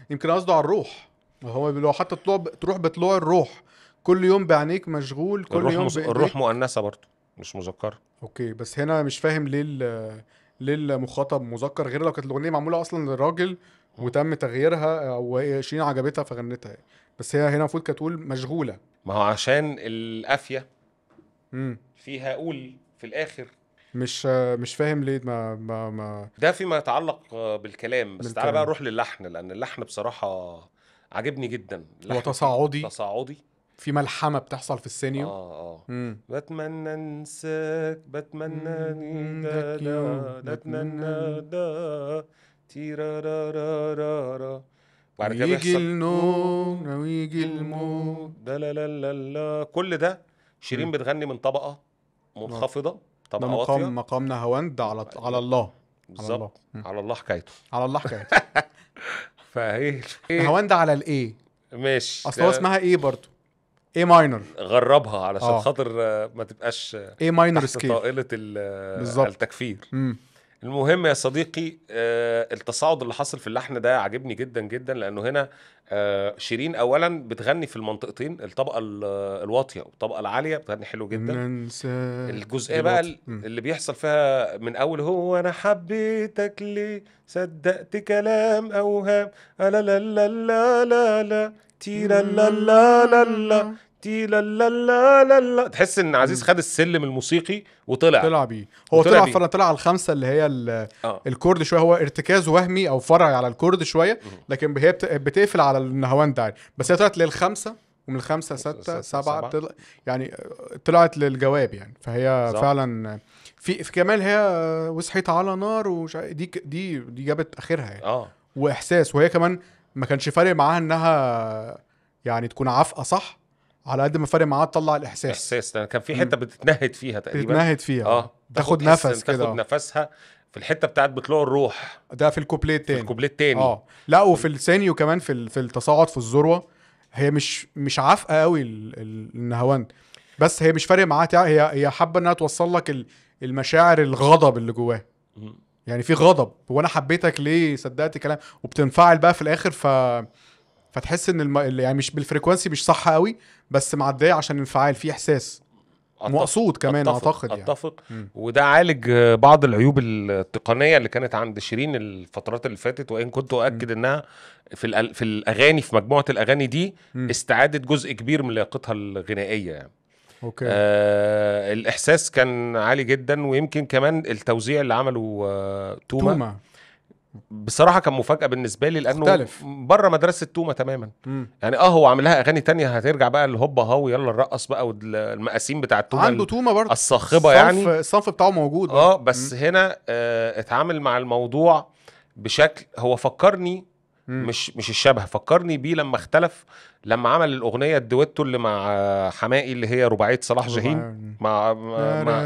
يمكن قصده على الروح هو لو حتى طلوع تروح بطلوع الروح كل يوم بعينيك مشغول كل الروح يوم مز... الروح مؤنثه برضه مش مذكره اوكي بس هنا مش فاهم ليه للمخاطب ليه المخاطب مذكر غير لو كانت الاغنيه معموله اصلا للراجل وتم تغييرها او شيرين عجبتها فغنتها يعني. بس هي هنا المفروض كانت تقول مشغوله ما هو عشان القافيه فيها قول في الاخر مش مش فاهم ليه ما ما, ما ده فيما يتعلق بالكلام بس تعالى بقى نروح للحن لان اللحن بصراحه عاجبني جدا هو تصاعدي تصاعدي في ملحمه بتحصل في السينيو اه اه مم. بتمنى انساك بتمنى بتمنى دا وبعد كده يجي النوم ويجي الموت لا لا لا كل ده شيرين بتغني من طبقه منخفضه طب ده مقام أوطية. مقامنا هوند على طيب. على الله بالظبط على, على الله حكايته على الله حكايته فايه هوند على الايه ماشي اصل هو اسمها ايه برضو ايه ماينر غربها علشان آه. خاطر ما تبقاش ايه ماينر سكيل طائله التكفير مم. المهم يا صديقي آه، التصاعد اللي حصل في اللحن ده عاجبني جدا جدا لانه هنا آه، شيرين اولا بتغني في المنطقتين الطبقه الواطيه والطبقه العاليه بتغني حلو جدا الجزئيه بقى اللي بيحصل فيها من اول هو انا حبيتك ليه صدقت كلام اوهام لا لا لا لا لا لا لا لا لا لا تي لا لا لا لا تحس ان عزيز خد السلم الموسيقي وطلع طلع بيه هو طلع فعلا طلع على الخمسه اللي هي آه. الكورد شويه هو ارتكاز وهمي او فرعي على الكورد شويه لكن هي بتقفل على ده يعني بس هي طلعت للخمسه ومن الخمسه سته سبعه طلع يعني طلعت للجواب يعني فهي صح. فعلا في في كمان هي وصحيت على نار ومش دي دي دي جابت اخرها يعني اه واحساس وهي كمان ما كانش فارق معاها انها يعني تكون عافقه صح على قد ما فرق معاه تطلع الاحساس احساس كان في حته بتتنهد فيها تقريبا بتتنهد فيها اه تاخد نفس كده تاخد نفسها في الحته بتاعت بتلوع الروح ده في الكوبليه التاني في الكوبليه التاني اه لا وفي الثاني وكمان في في التصاعد في الذروه هي مش مش عافقه قوي النهوان بس هي مش فارق معاها هي هي حابه انها توصل لك المشاعر الغضب اللي جواه يعني في غضب وانا حبيتك ليه صدقت كلام وبتنفعل بقى في الاخر ف فتحس ان الم... يعني مش بالفريكوانسي مش صح قوي بس معديه عشان انفعال في احساس مقصود كمان أتفق اعتقد يعني اتفق وده عالج بعض العيوب التقنيه اللي كانت عند شيرين الفترات اللي فاتت وان كنت اؤكد انها في في الاغاني في مجموعه الاغاني دي م. استعادت جزء كبير من لياقتها الغنائيه يعني اوكي آه الاحساس كان عالي جدا ويمكن كمان التوزيع اللي عمله آه توما, توما. بصراحه كان مفاجاه بالنسبه لي لانه مختلف. بره مدرسه توما تماما مم. يعني اه هو عامل لها اغاني تانية هترجع بقى الهوبا هاو يلا نرقص بقى والمقاسيم بتاعه توما عنده توما برضه الصاخبه يعني الصنف بتاعه موجود اه بس مم. هنا آه اتعامل مع الموضوع بشكل هو فكرني مم. مش مش الشبه فكرني بيه لما اختلف لما عمل الاغنيه الدويتو اللي مع حمائي اللي هي رباعيه صلاح جاهين مع مع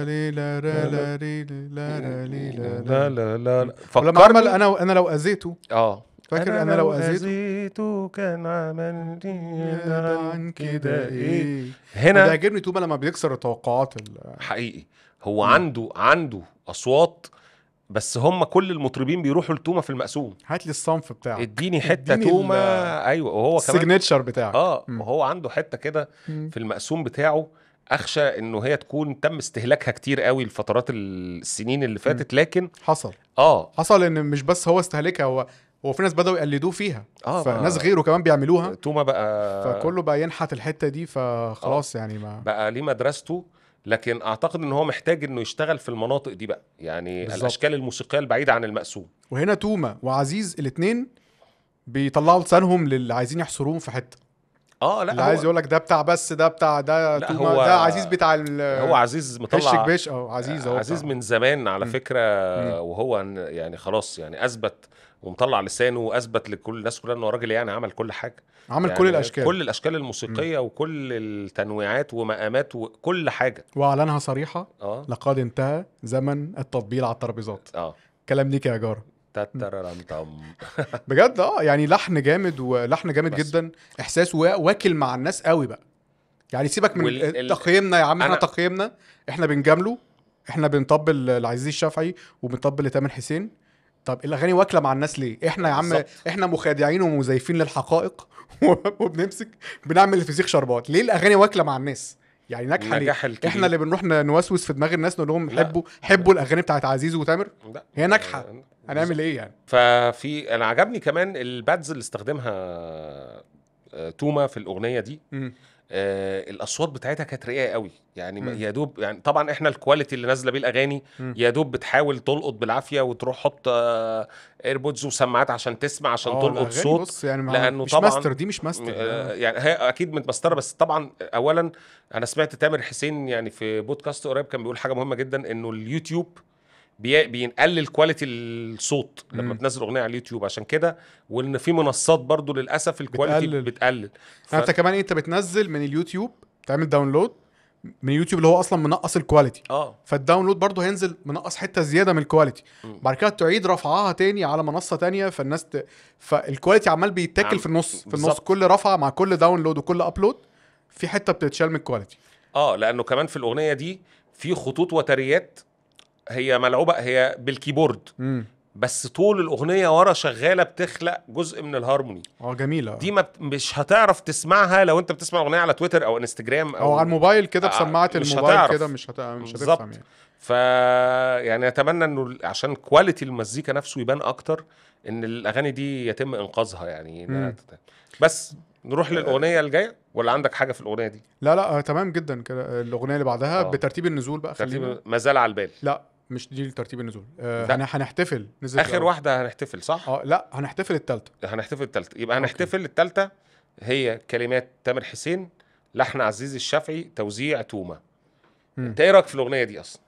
فكرني عمل انا انا لو اذيته اه فاكر انا لو اذيته كان عملني عن كده ايه, إيه؟ هنا بيعجبني توبه لما بيكسر التوقعات حقيقي هو عنده عنده اصوات بس هم كل المطربين بيروحوا لتومه في المقسوم هات لي الصنف بتاعه اديني حته اديني تومه ايوه وهو كمان السيجنتشر بتاعه اه م. وهو عنده حته كده في المقسوم بتاعه اخشى انه هي تكون تم استهلاكها كتير قوي الفترات السنين اللي فاتت لكن حصل اه حصل ان مش بس هو استهلكها هو هو في ناس بداوا يقلدوه فيها آه فناس غيره كمان بيعملوها توما بقى فكله بقى ينحت الحته دي فخلاص آه يعني ما آه، بقى ليه مدرسته لكن اعتقد ان هو محتاج انه يشتغل في المناطق دي بقى يعني بالزبط. الاشكال الموسيقيه البعيده عن المقسوم وهنا توما وعزيز الاثنين بيطلعوا لسانهم للي عايزين يحصروهم في حته اه لا اللي عايز يقول لك ده بتاع بس ده بتاع ده توما هو ده عزيز بتاع هو عزيز مطلع بيش اه عزيز عزيز من زمان على فكره م. وهو يعني خلاص يعني اثبت ومطلع لسانه واثبت لكل الناس كلها انه راجل يعني عمل كل حاجه عمل يعني كل الاشكال كل الاشكال الموسيقيه م. وكل التنويعات ومقامات وكل حاجه واعلنها صريحه آه. لقد انتهى زمن التطبيل على الترابيزات اه كلام ليك يا جار بجد اه يعني لحن جامد ولحن جامد بس. جدا احساس واكل مع الناس قوي بقى يعني سيبك من وال... تقييمنا يا عم احنا تقييمنا احنا بنجامله احنا بنطبل لعزيز الشافعي وبنطبل لتامر حسين طب الاغاني واكله مع الناس ليه احنا يا عم بالزبط. احنا مخادعين ومزيفين للحقائق وبنمسك بنعمل الفسيخ شربات ليه الاغاني واكله مع الناس يعني ناجحه ليه احنا اللي بنروح نوسوس في دماغ الناس نقول لهم حبوا حبوا الاغاني بتاعت عزيز وتامر لا. هي ناجحه آه، هنعمل ايه يعني ففي انا عجبني كمان البادز اللي استخدمها آه، توما في الاغنيه دي م. آه الاصوات بتاعتها كانت رقيقه قوي يعني يا دوب يعني طبعا احنا الكواليتي اللي نازله بيه الاغاني يا دوب بتحاول تلقط بالعافيه وتروح حط آه ايربودز وسماعات عشان تسمع عشان آه، تلقط صوت بص يعني لانه مش طبعا ماستر دي مش ماستر آه،, آه يعني هي اكيد متمستره بس طبعا اولا انا سمعت تامر حسين يعني في بودكاست قريب كان بيقول حاجه مهمه جدا انه اليوتيوب بينقل الكواليتي الصوت لما بتنزل اغنيه على اليوتيوب عشان كده وان في منصات برضو للاسف الكواليتي بتقلل, بتقلل. يعني ف... انت كمان إيه، انت بتنزل من اليوتيوب تعمل داونلود من اليوتيوب اللي هو اصلا منقص الكواليتي اه فالداونلود برضه هينزل منقص حته زياده من الكواليتي بعد كده تعيد رفعها تاني على منصه تانية فالناس ت... فالكواليتي عمال بيتاكل عم. في النص في النص بالزبط. كل رفعه مع كل داونلود وكل ابلود في حته بتتشال من الكواليتي اه لانه كمان في الاغنيه دي في خطوط وتريات هي ملعوبه هي بالكيبورد مم. بس طول الاغنيه ورا شغاله بتخلق جزء من الهارموني اه جميله دي ما مش هتعرف تسمعها لو انت بتسمع اغنيه على تويتر او انستجرام او, أو على الموبايل كده آه، بسماعه الموبايل كده مش هت... مش هتفهم يعني ف يعني اتمنى انه عشان كواليتي المزيكا نفسه يبان اكتر ان الاغاني دي يتم انقاذها يعني بس نروح آه. للاغنيه الجايه ولا عندك حاجه في الاغنيه دي لا لا آه، تمام جدا كده الاغنيه اللي بعدها أوه. بترتيب النزول بقى خلينا ما زال على البال لا مش دي ترتيب النزول آه هنحتفل نزل اخر الأول. واحده هنحتفل صح اه لا هنحتفل الثالثه هنحتفل الثالثه يبقى هنحتفل الثالثه هي كلمات تامر حسين لحن عزيز الشافعي توزيع تومه انت ايه رايك في الاغنيه دي اصلا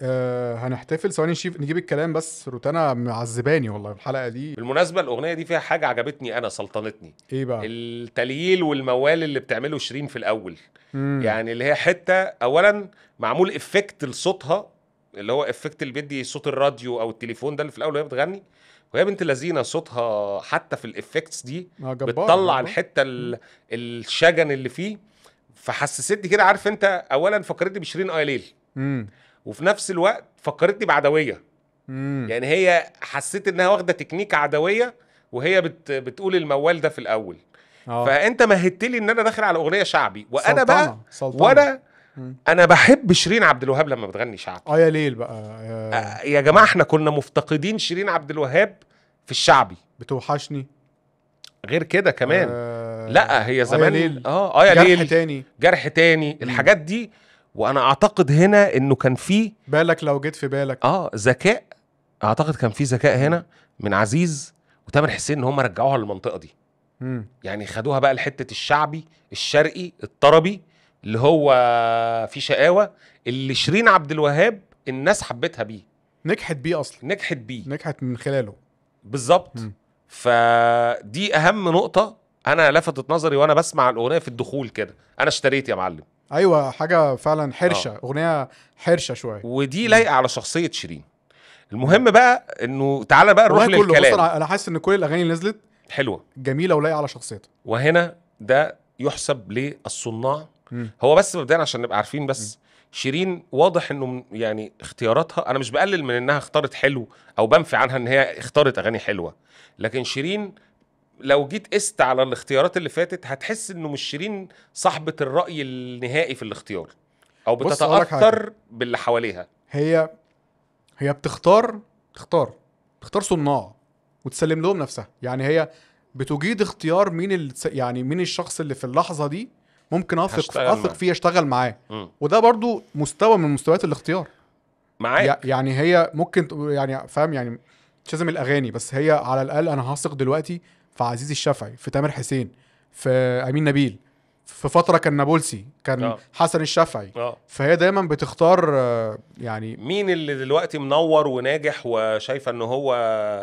آه هنحتفل ثواني نشوف نجيب الكلام بس روتانا معذباني والله الحلقه دي بالمناسبه الاغنيه دي فيها حاجه عجبتني انا سلطنتني ايه بقى التلييل والموال اللي بتعمله شيرين في الاول مم. يعني اللي هي حته اولا معمول افكت لصوتها اللي هو افكت اللي بيدي صوت الراديو او التليفون ده اللي في الاول وهي بتغني وهي بنت لذينه صوتها حتى في الافكتس دي آه، بتطلع الحته الشجن اللي فيه فحسستني كده عارف انت اولا فكرتني بشيرين ايليل وفي نفس الوقت فكرتني بعدويه مم. يعني هي حسيت انها واخده تكنيك عدويه وهي بت بتقول الموال ده في الاول أوه. فانت مهدت لي ان انا داخل على اغنيه شعبي وانا سلطانة. بقى سلطانة. وانا انا بحب شيرين عبد الوهاب لما بتغني شعبي اه يا ليل بقى يا, آه، يا جماعه احنا كنا مفتقدين شيرين عبد الوهاب في الشعبي بتوحشني غير كده كمان آه لا هي زمان اه يا ليل آه،, اه, يا جرح ليل تاني جرح تاني الحاجات دي وانا اعتقد هنا انه كان في بالك لو جيت في بالك اه ذكاء اعتقد كان في ذكاء هنا من عزيز وتامر حسين ان هم رجعوها للمنطقه دي مم. يعني خدوها بقى لحته الشعبي الشرقي الطربي اللي هو في شقاوه اللي شيرين عبد الوهاب الناس حبتها بيه نجحت بيه اصلا نجحت بيه نجحت من خلاله بالظبط فدي اهم نقطه انا لفتت نظري وانا بسمع الاغنيه في الدخول كده انا اشتريت يا معلم ايوه حاجه فعلا حرشه آه. اغنيه حرشه شويه ودي لايقه على شخصيه شيرين المهم بقى انه تعالى بقى نروح للكلام انا حاسس ان كل الاغاني اللي نزلت حلوه جميله ولايقه على شخصيتها وهنا ده يحسب للصناع هو بس مبدئيا عشان نبقى عارفين بس شيرين واضح انه يعني اختياراتها انا مش بقلل من انها اختارت حلو او بنفي عنها ان هي اختارت اغاني حلوه لكن شيرين لو جيت قست على الاختيارات اللي فاتت هتحس انه مش شيرين صاحبه الراي النهائي في الاختيار او بتتاثر باللي حواليها هي هي بتختار تختار تختار صناع وتسلم لهم نفسها يعني هي بتجيد اختيار مين يعني مين الشخص اللي في اللحظه دي ممكن اثق اثق فيه اشتغل معاه وده برضو مستوى من مستويات الاختيار معاك يعني هي ممكن يعني فاهم يعني مش لازم الاغاني بس هي على الاقل انا هثق دلوقتي في عزيز الشافعي في تامر حسين في امين نبيل في فتره كان نابلسي كان أوه. حسن الشافعي آه. فهي دايما بتختار آه، يعني مين اللي دلوقتي منور وناجح وشايفه ان هو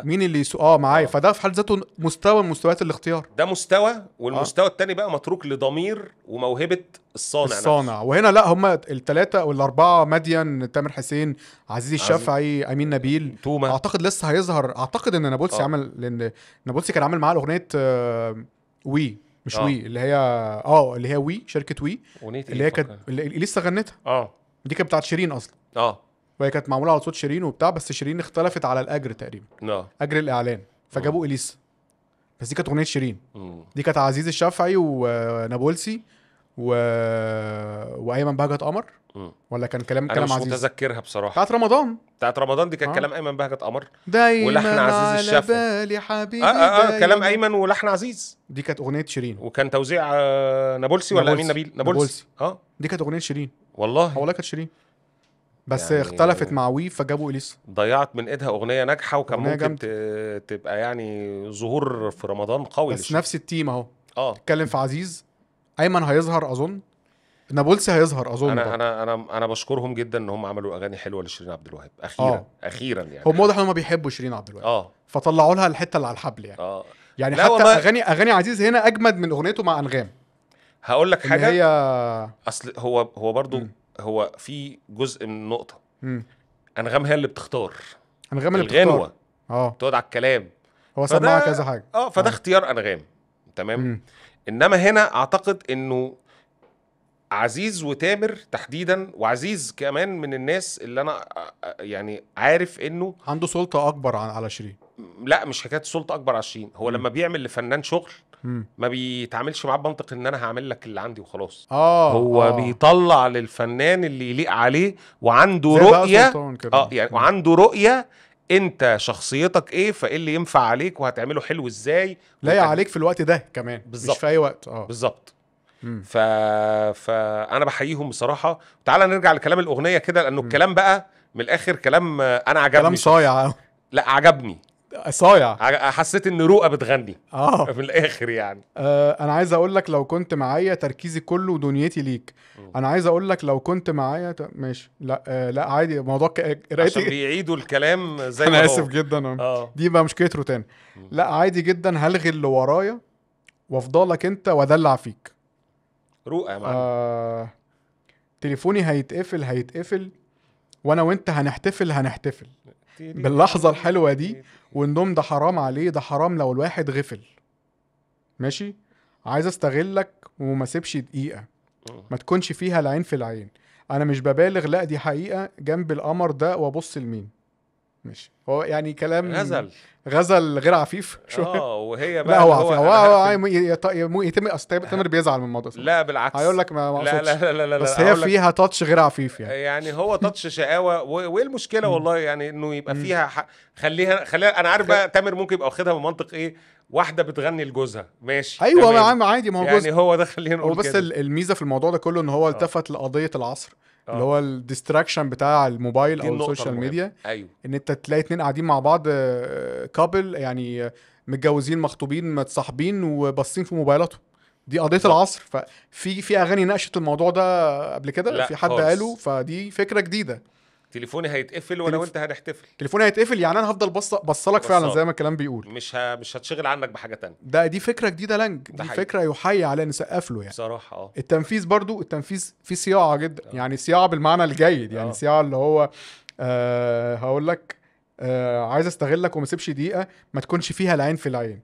مين اللي يسوق اه معايا آه. فده في حد ذاته مستوى من مستويات الاختيار ده مستوى والمستوى الثاني بقى متروك لضمير وموهبه الصانع الصانع نفسه. وهنا لا هم الثلاثه او الاربعه ماديان تامر حسين عزيز الشافعي امين نبيل توما اعتقد لسه هيظهر اعتقد ان نابلسي عمل لان نابلسي كان عامل معاه الاغنيه وي مش أوه. وي اللي هي اه اللي هي وي شركه وي اللي هي كانت اللي لسه غنتها اه دي كانت بتاعت شيرين اصلا اه وهي كانت معموله على صوت شيرين وبتاع بس شيرين اختلفت على الاجر تقريبا اه اجر الاعلان فجابوا اليسا بس دي كانت اغنيه شيرين دي كانت عزيز الشافعي ونابولسي آه، و... وايمن بهجت قمر ولا كان كلام كلام عزيز انا مش متذكرها بصراحه بتاعت رمضان بتاعت رمضان دي كان آه. كلام ايمن بهجت قمر ولحن عزيز الشافعي على بالي حبيبي آه, آه, آه كلام ايمن ولحن عزيز دي كانت اغنيه شيرين وكان توزيع آه نابلسي ولا امين نبيل نابلسي. نابلسي اه دي كانت اغنيه شيرين والله والله كانت شيرين بس يعني اختلفت مع وي فجابوا اليسا ضيعت من ايدها اغنيه ناجحه وكان أغنية ممكن جمت. تبقى يعني ظهور في رمضان قوي بس لشي. نفس التيم اهو اه اتكلم في عزيز ايمن هيظهر اظن نابولسي هيظهر اظن انا انا انا انا بشكرهم جدا ان هم عملوا اغاني حلوه لشيرين عبد الوهاب اخيرا آه. اخيرا يعني هم واضح ان هم بيحبوا شيرين عبد الوهاب اه فطلعوا لها الحته اللي على الحبل يعني اه يعني حتى وما... اغاني اغاني عزيز هنا اجمد من اغنيته مع انغام هقول لك حاجه هي اصل هو هو برضو م. هو في جزء من النقطه م. انغام هي اللي بتختار انغام اللي بتختار الغنوه اه بتقعد على الكلام هو سمعها كذا حاجه اه فده آه. اختيار انغام تمام م. انما هنا اعتقد انه عزيز وتامر تحديدا وعزيز كمان من الناس اللي انا آه، آه، يعني عارف انه عنده سلطه اكبر على شيرين لا مش حكايه سلطه اكبر على شيرين هو م. لما بيعمل لفنان شغل م. ما بيتعاملش معاه بمنطق ان انا هعمل لك اللي عندي وخلاص اه هو آه. بيطلع للفنان اللي يليق عليه وعنده رؤيه اه يعني وعنده رؤيه انت شخصيتك ايه فايه اللي ينفع عليك وهتعمله حلو ازاي لايق عليك في الوقت ده كمان بالزبط. مش في اي وقت اه بالظبط ف... فانا بحييهم بصراحه تعال نرجع لكلام الاغنيه كده لانه الكلام بقى من الاخر كلام آه، انا عجبني كلام صايع لا عجبني صايع حسيت ان رؤى بتغني اه في الاخر يعني آه انا عايز اقول لك لو كنت معايا تركيزي كله ودنيتي ليك م. انا عايز اقول لك لو كنت معايا ت... ماشي لا آه لا عادي موضوع قرايتي عشان بيعيدوا الكلام زي انا اسف جدا آه. دي بقى مشكله روتان لا عادي جدا هلغي اللي ورايا وافضلك انت وادلع فيك رؤى يا معلم آه... تليفوني هيتقفل هيتقفل وانا وانت هنحتفل هنحتفل باللحظه الحلوه دي والنوم ده حرام عليه ده حرام لو الواحد غفل ماشي عايز استغلك وما سيبش دقيقه ما تكونش فيها العين في العين انا مش ببالغ لا دي حقيقه جنب القمر ده وابص لمين ماشي هو يعني كلام نزل غزل غير عفيف شويه اه وهي بقى لا هو عفيف هو, هو يتم اصل تامر بيزعل من الموضوع لا بالعكس هيقول لك ما لا, لا لا لا لا بس هي فيها تاتش غير عفيف يعني يعني هو تاتش شقاوه وايه المشكله والله يعني انه يبقى فيها خليها خليها انا عارف بقى تامر ممكن يبقى واخدها بمنطق ايه واحده بتغني لجوزها ماشي ايوه يا عم عادي ما هو يعني هو ده خلينا نقول بس كده. الميزه في الموضوع ده كله ان هو آه. التفت لقضيه العصر أوه. اللي هو الديستراكشن بتاع الموبايل او السوشيال ميديا ايوه ان انت تلاقي اتنين قاعدين مع بعض كابل آه، يعني آه، متجوزين مخطوبين متصاحبين وباصين في موبايلاتهم دي قضيه العصر ففي في اغاني ناقشت الموضوع ده قبل كده في حد قاله فدي فكره جديده تليفوني هيتقفل وانا تليف... وانت هنحتفل تليفوني هيتقفل يعني انا هفضل بص بصلك فعلا زي ما الكلام بيقول مش ه... مش هتشغل عنك بحاجه تانية ده دي فكره جديده لانج دي حقيقي. فكره يحيى على نسقف له يعني صراحه اه التنفيذ برضو التنفيذ في صياعه جدا أوه. يعني صياعه بالمعنى الجيد آه. يعني صياعه اللي هو آه هقول لك آه عايز استغلك وما اسيبش دقيقه ما تكونش فيها العين في العين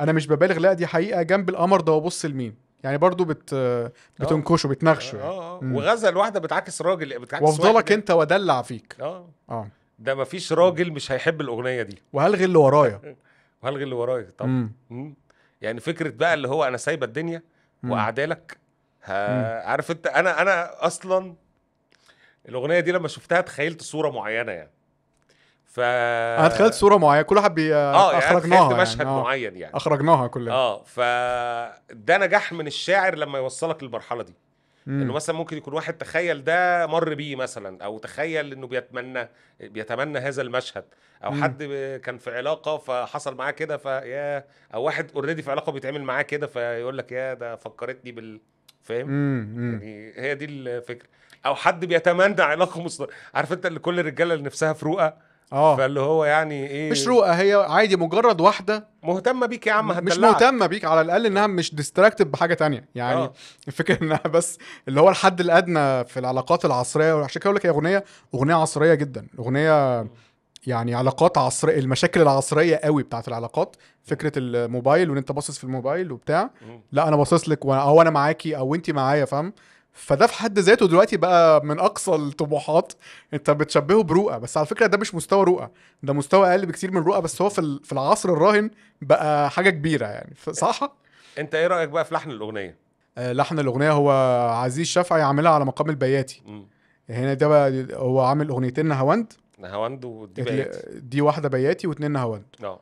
انا مش ببالغ لا دي حقيقه جنب القمر ده وابص لمين يعني برضو بت آه. بتنكشوا بتنغشوا يعني. اه اه, آه. وغزه الواحده بتعاكس راجل بتعاكس وافضلك انت وادلع فيك اه اه ده مفيش راجل مش هيحب الاغنيه دي وهلغي اللي ورايا وهلغي اللي ورايا طبعا يعني فكره بقى اللي هو انا سايبه الدنيا وقاعده لك عارف انت انا انا اصلا الاغنيه دي لما شفتها تخيلت صوره معينه يعني ف انا اتخيلت صوره معينه كل واحد بي... اه يعني اخرجناها يعني مشهد يعني. معين يعني اخرجناها كلنا اه ده نجاح من الشاعر لما يوصلك للمرحله دي مم. انه مثلا ممكن يكون واحد تخيل ده مر بيه مثلا او تخيل انه بيتمنى بيتمنى هذا المشهد او مم. حد كان في علاقه فحصل معاه كده فيا او واحد اوريدي في علاقه بيتعمل معاه كده فيقول لك يا ده فكرتني بال فاهم يعني هي دي الفكره او حد بيتمنى علاقه مصدر عارف انت اللي كل الرجاله اللي نفسها فروقه اه فاللي هو يعني ايه مش روقه هي عادي مجرد واحده مهتمه بيك يا عم هتدلعك مش مهتمه بيك على الاقل انها آه. مش ديستراكتد بحاجه تانية يعني أوه. الفكره انها بس اللي هو الحد الادنى في العلاقات العصريه عشان كده اقول لك هي اغنيه اغنيه عصريه جدا اغنيه يعني علاقات عصريه المشاكل العصريه قوي بتاعت العلاقات فكره الموبايل وان انت باصص في الموبايل وبتاع لا انا باصص لك او انا معاكي او انت معايا فاهم فده في حد ذاته دلوقتي بقى من اقصى الطموحات انت بتشبهه برؤى بس على فكره ده مش مستوى رؤى ده مستوى اقل بكتير من رؤى بس هو في في العصر الراهن بقى حاجه كبيره يعني صح انت ايه رايك بقى في لحن الاغنيه آه، لحن الاغنيه هو عزيز شفعي عاملها على مقام البياتي م. هنا ده بقى هو عامل اغنيتين نهاوند نهاوند ودي بياتي دي واحده بياتي واتنين نهاوند اه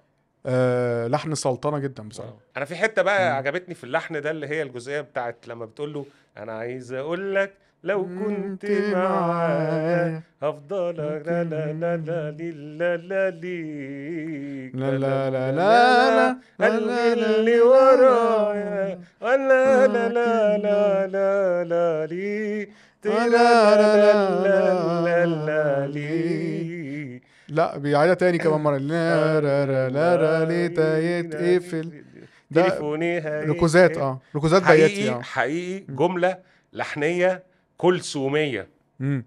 لحن سلطنه جدا بصراحه انا في حته بقى مم. عجبتني في اللحن ده اللي هي الجزئيه بتاعت لما بتقول له انا عايز اقول لك لو كنت معايا هفضل لا لا لا لا لا لا ليك لا لا لا لا لا اللي ورايا لا لا لا لا لا لا ليك لا لا لا لا لا ليك لا بيعيدها تاني كمان مره لا را را لا را ليتا يتقفل ده تليفوني ركوزات اه ركوزات حقيقي حقيقي جمله لحنيه كلثوميه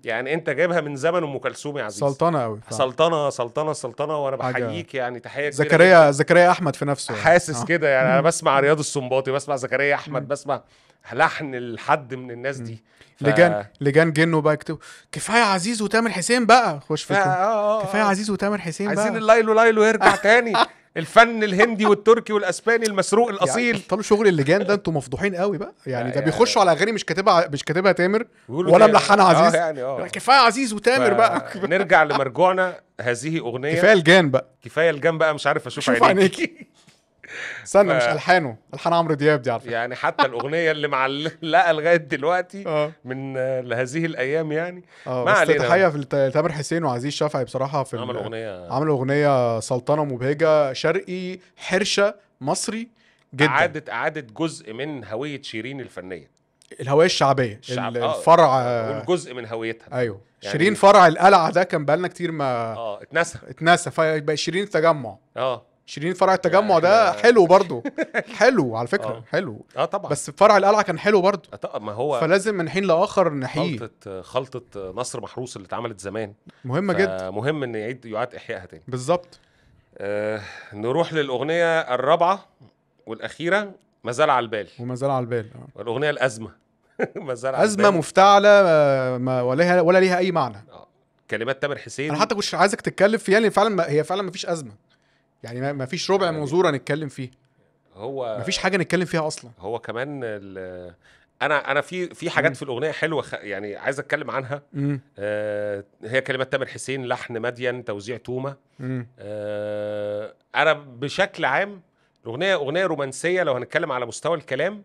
يعني انت جايبها من زمن ام كلثوم يا عزيز سلطنه قوي سلطنه سلطنه سلطنه وانا بحييك يعني تحيه كبيره زكريا زكريا احمد في نفسه حاسس كده يعني انا بسمع رياض السنباطي بسمع زكريا احمد بسمع لحن لحد من الناس دي ف... لجان لجان جن بقى يكتبوا كفايه عزيز وتامر حسين بقى خش في آه،, آه كفايه آه. عزيز وتامر حسين عايزين بقى عايزين الليلو يرجع تاني الفن الهندي والتركي والاسباني المسروق يعني الاصيل يعني شغل اللجان ده انتوا مفضوحين قوي بقى يعني ده بيخشوا على اغاني مش كاتبها مش كاتبها تامر ولا ملحنها آه، عزيز يعني، آه يعني آه. كفايه عزيز وتامر ف... بقى نرجع لمرجوعنا هذه اغنيه كفايه الجان بقى كفايه الجان بقى مش عارف اشوف عينيكي استنى مش الحانه الحان عمرو دياب دي على فكره يعني حتى الاغنيه اللي معلقه لغايه دلوقتي آه. من لهذه الايام يعني آه ما علينا تحيه في تامر حسين وعزيز شافعي بصراحه في عمل اغنيه عمل اغنيه سلطنه مبهجه شرقي حرشه مصري جدا اعادت اعادت جزء من هويه شيرين الفنيه الهويه الشعبيه الشعب... آه، الفرع آه. جزء من هويتها ايوه يعني شيرين فرع القلعه ده كان بقالنا كتير ما اه اتنسى اتنسى فبقى شيرين تجمع اه شيرين فرع التجمع يعني ده حلو برضه حلو على فكره أوه. حلو اه طبعا بس فرع القلعه كان حلو برضه ما هو فلازم من حين لاخر نحييه خلطه خلطه نصر محروس اللي اتعملت زمان مهمه جدا مهم ان يعيد يعاد احيائها تاني بالظبط آه نروح للاغنيه الرابعه والاخيره ما زال على البال وما زال على البال آه. الاغنيه الازمه ما زال على ازمه البال. مفتعله آه، ما ولا ولا ليها اي معنى آه. كلمات تامر حسين انا حتى كنت عايزك تتكلم فيها لان فعلا هي فعلا ما فيش ازمه يعني ما فيش ربع يعني منظوره نتكلم فيه هو ما فيش حاجه نتكلم فيها اصلا هو كمان انا انا في في حاجات مم. في الاغنيه حلوه خ... يعني عايز اتكلم عنها آه هي كلمات تامر حسين لحن مدين توزيع توما آه انا بشكل عام الاغنيه اغنيه رومانسيه لو هنتكلم على مستوى الكلام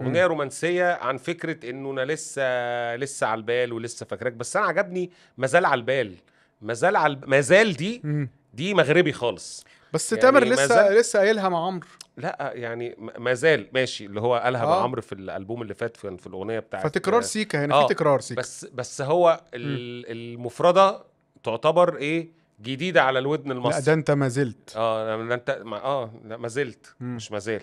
اغنيه مم. رومانسيه عن فكره انه انا لسه لسه على البال ولسه فاكراك بس انا عجبني ما زال على البال ما زال على ما زال دي مم. دي مغربي خالص بس يعني تامر لسه مازال... لسه قايلها مع عمرو لا يعني ما زال ماشي اللي هو قالها آه. مع عمرو في الالبوم اللي فات في, في الاغنيه بتاعت فتكرار آه. سيكا هنا يعني آه. في تكرار سيكا بس بس هو المفرده تعتبر ايه جديده على الودن المصري لا ده انت ما زلت اه ده انت ما اه لا ما زلت مش ما زال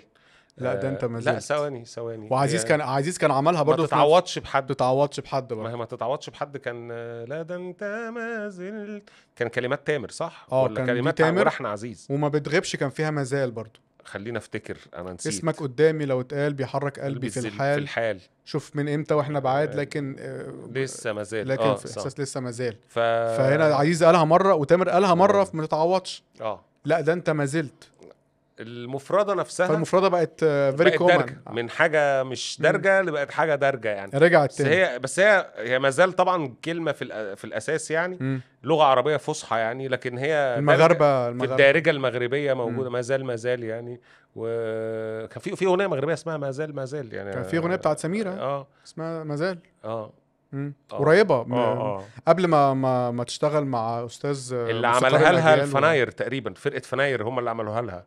لا ده انت آه، ما لا ثواني ثواني وعزيز كان يعني عزيز كان عملها برضه ما تتعوضش بحد ما تتعوضش بحد بقى ما هي ما تتعوضش بحد كان لا ده انت ما زلت كان كلمات تامر صح؟ اه كان كلمات تامر احنا عزيز وما بتغيبش كان فيها مازال برضه خلينا افتكر انا نسيت اسمك قدامي لو اتقال بيحرك قلبي في الحال في الحال شوف من امتى واحنا بعاد آه، لكن آه، لسه ما زال لكن في احساس لسه ما زال ف... فهنا عزيز قالها مره وتامر قالها مره ما تتعوضش اه لا ده انت ما زلت المفرده نفسها المفرده بقت فيري آه, كومن آه. من حاجه مش دارجه لبقت حاجه دارجه يعني رجعت بس هي بس هي هي ما زال طبعا كلمه في في الاساس يعني م. لغه عربيه فصحى يعني لكن هي المغاربه المغاربه الدارجه المغربيه موجوده ما زال ما زال يعني وكان في في اغنيه مغربيه اسمها ما زال ما زال يعني كان في اغنيه بتاعت سميره اه اسمها ما زال اه, آه. قريبه آه. آه. قبل ما ما ما تشتغل مع استاذ اللي عملها لها الفناير و... تقريبا فرقه فناير هم اللي عملوها لها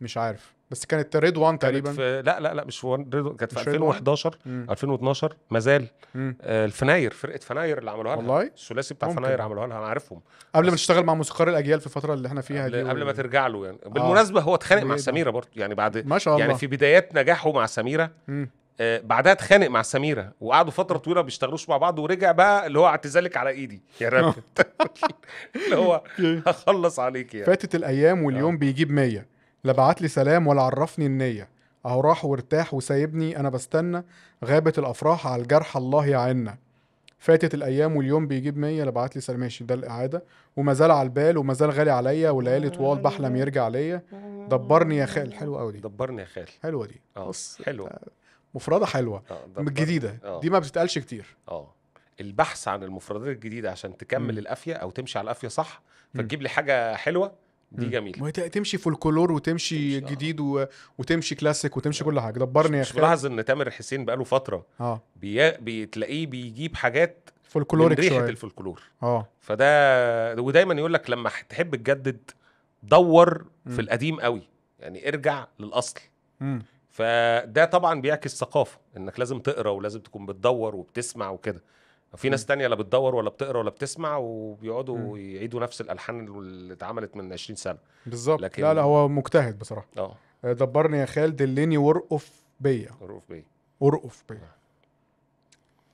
مش عارف بس كانت ريد وان تقريبا في لا لا لا مش ريد كانت في 2011 مم. 2012 ما زال آه الفناير فرقه فناير اللي عملوها والله الثلاثي بتاع ممكن. فناير عملوها لها انا عارفهم قبل ما تشتغل مع موسيقار الاجيال في الفتره اللي احنا فيها قبل, دي قبل ما ترجع له يعني آه. بالمناسبه هو اتخانق مع سميره برضه يعني بعد ما شاء يعني الله يعني في بدايات نجاحه مع سميره آه بعدها اتخانق مع سميره وقعدوا فتره طويله ما بيشتغلوش مع بعض ورجع بقى اللي هو اعتزالك على ايدي يعني اللي هو هخلص عليك يعني فاتت الايام واليوم آه. بيجيب 100 لا بعت لي سلام ولا عرفني النية أهو راح وارتاح وسايبني أنا بستنى غابت الأفراح على الجرح الله يعنا فاتت الأيام واليوم بيجيب مية لا بعت لي سلام ماشي ده الإعادة وما زال على البال وما زال غالي عليا وليالي طوال بحلم يرجع ليا دبرني يا خال حلوة أوي دي دبرني يا خال حلوة دي آه، بص حلوة آه، مفردة حلوة آه، جديدة دي ما بتتقالش كتير اه البحث عن المفردات الجديده عشان تكمل م. القافيه او تمشي على القافيه صح فتجيب لي حاجه حلوه دي جميله ما هي تمشي فولكلور وتمشي تمشي آه. جديد و... وتمشي كلاسيك وتمشي آه. كل حاجه دبرني مش ملاحظ ان تامر حسين بقاله فتره اه بي... بتلاقيه بيجيب حاجات فولكلوريك ريحه الفولكلور اه فده ودايما يقول لك لما تحب تجدد دور م. في القديم قوي يعني ارجع للاصل م. فده طبعا بيعكس ثقافه انك لازم تقرا ولازم تكون بتدور وبتسمع وكده في ناس تانية لا بتدور ولا بتقرا ولا بتسمع وبيقعدوا يعيدوا نفس الالحان اللي اتعملت من 20 سنه بالظبط لكن... لا لا هو مجتهد بصراحه اه, آه، دبرني يا خال دلني وارقف بيا وارقف بيا وارقف بيا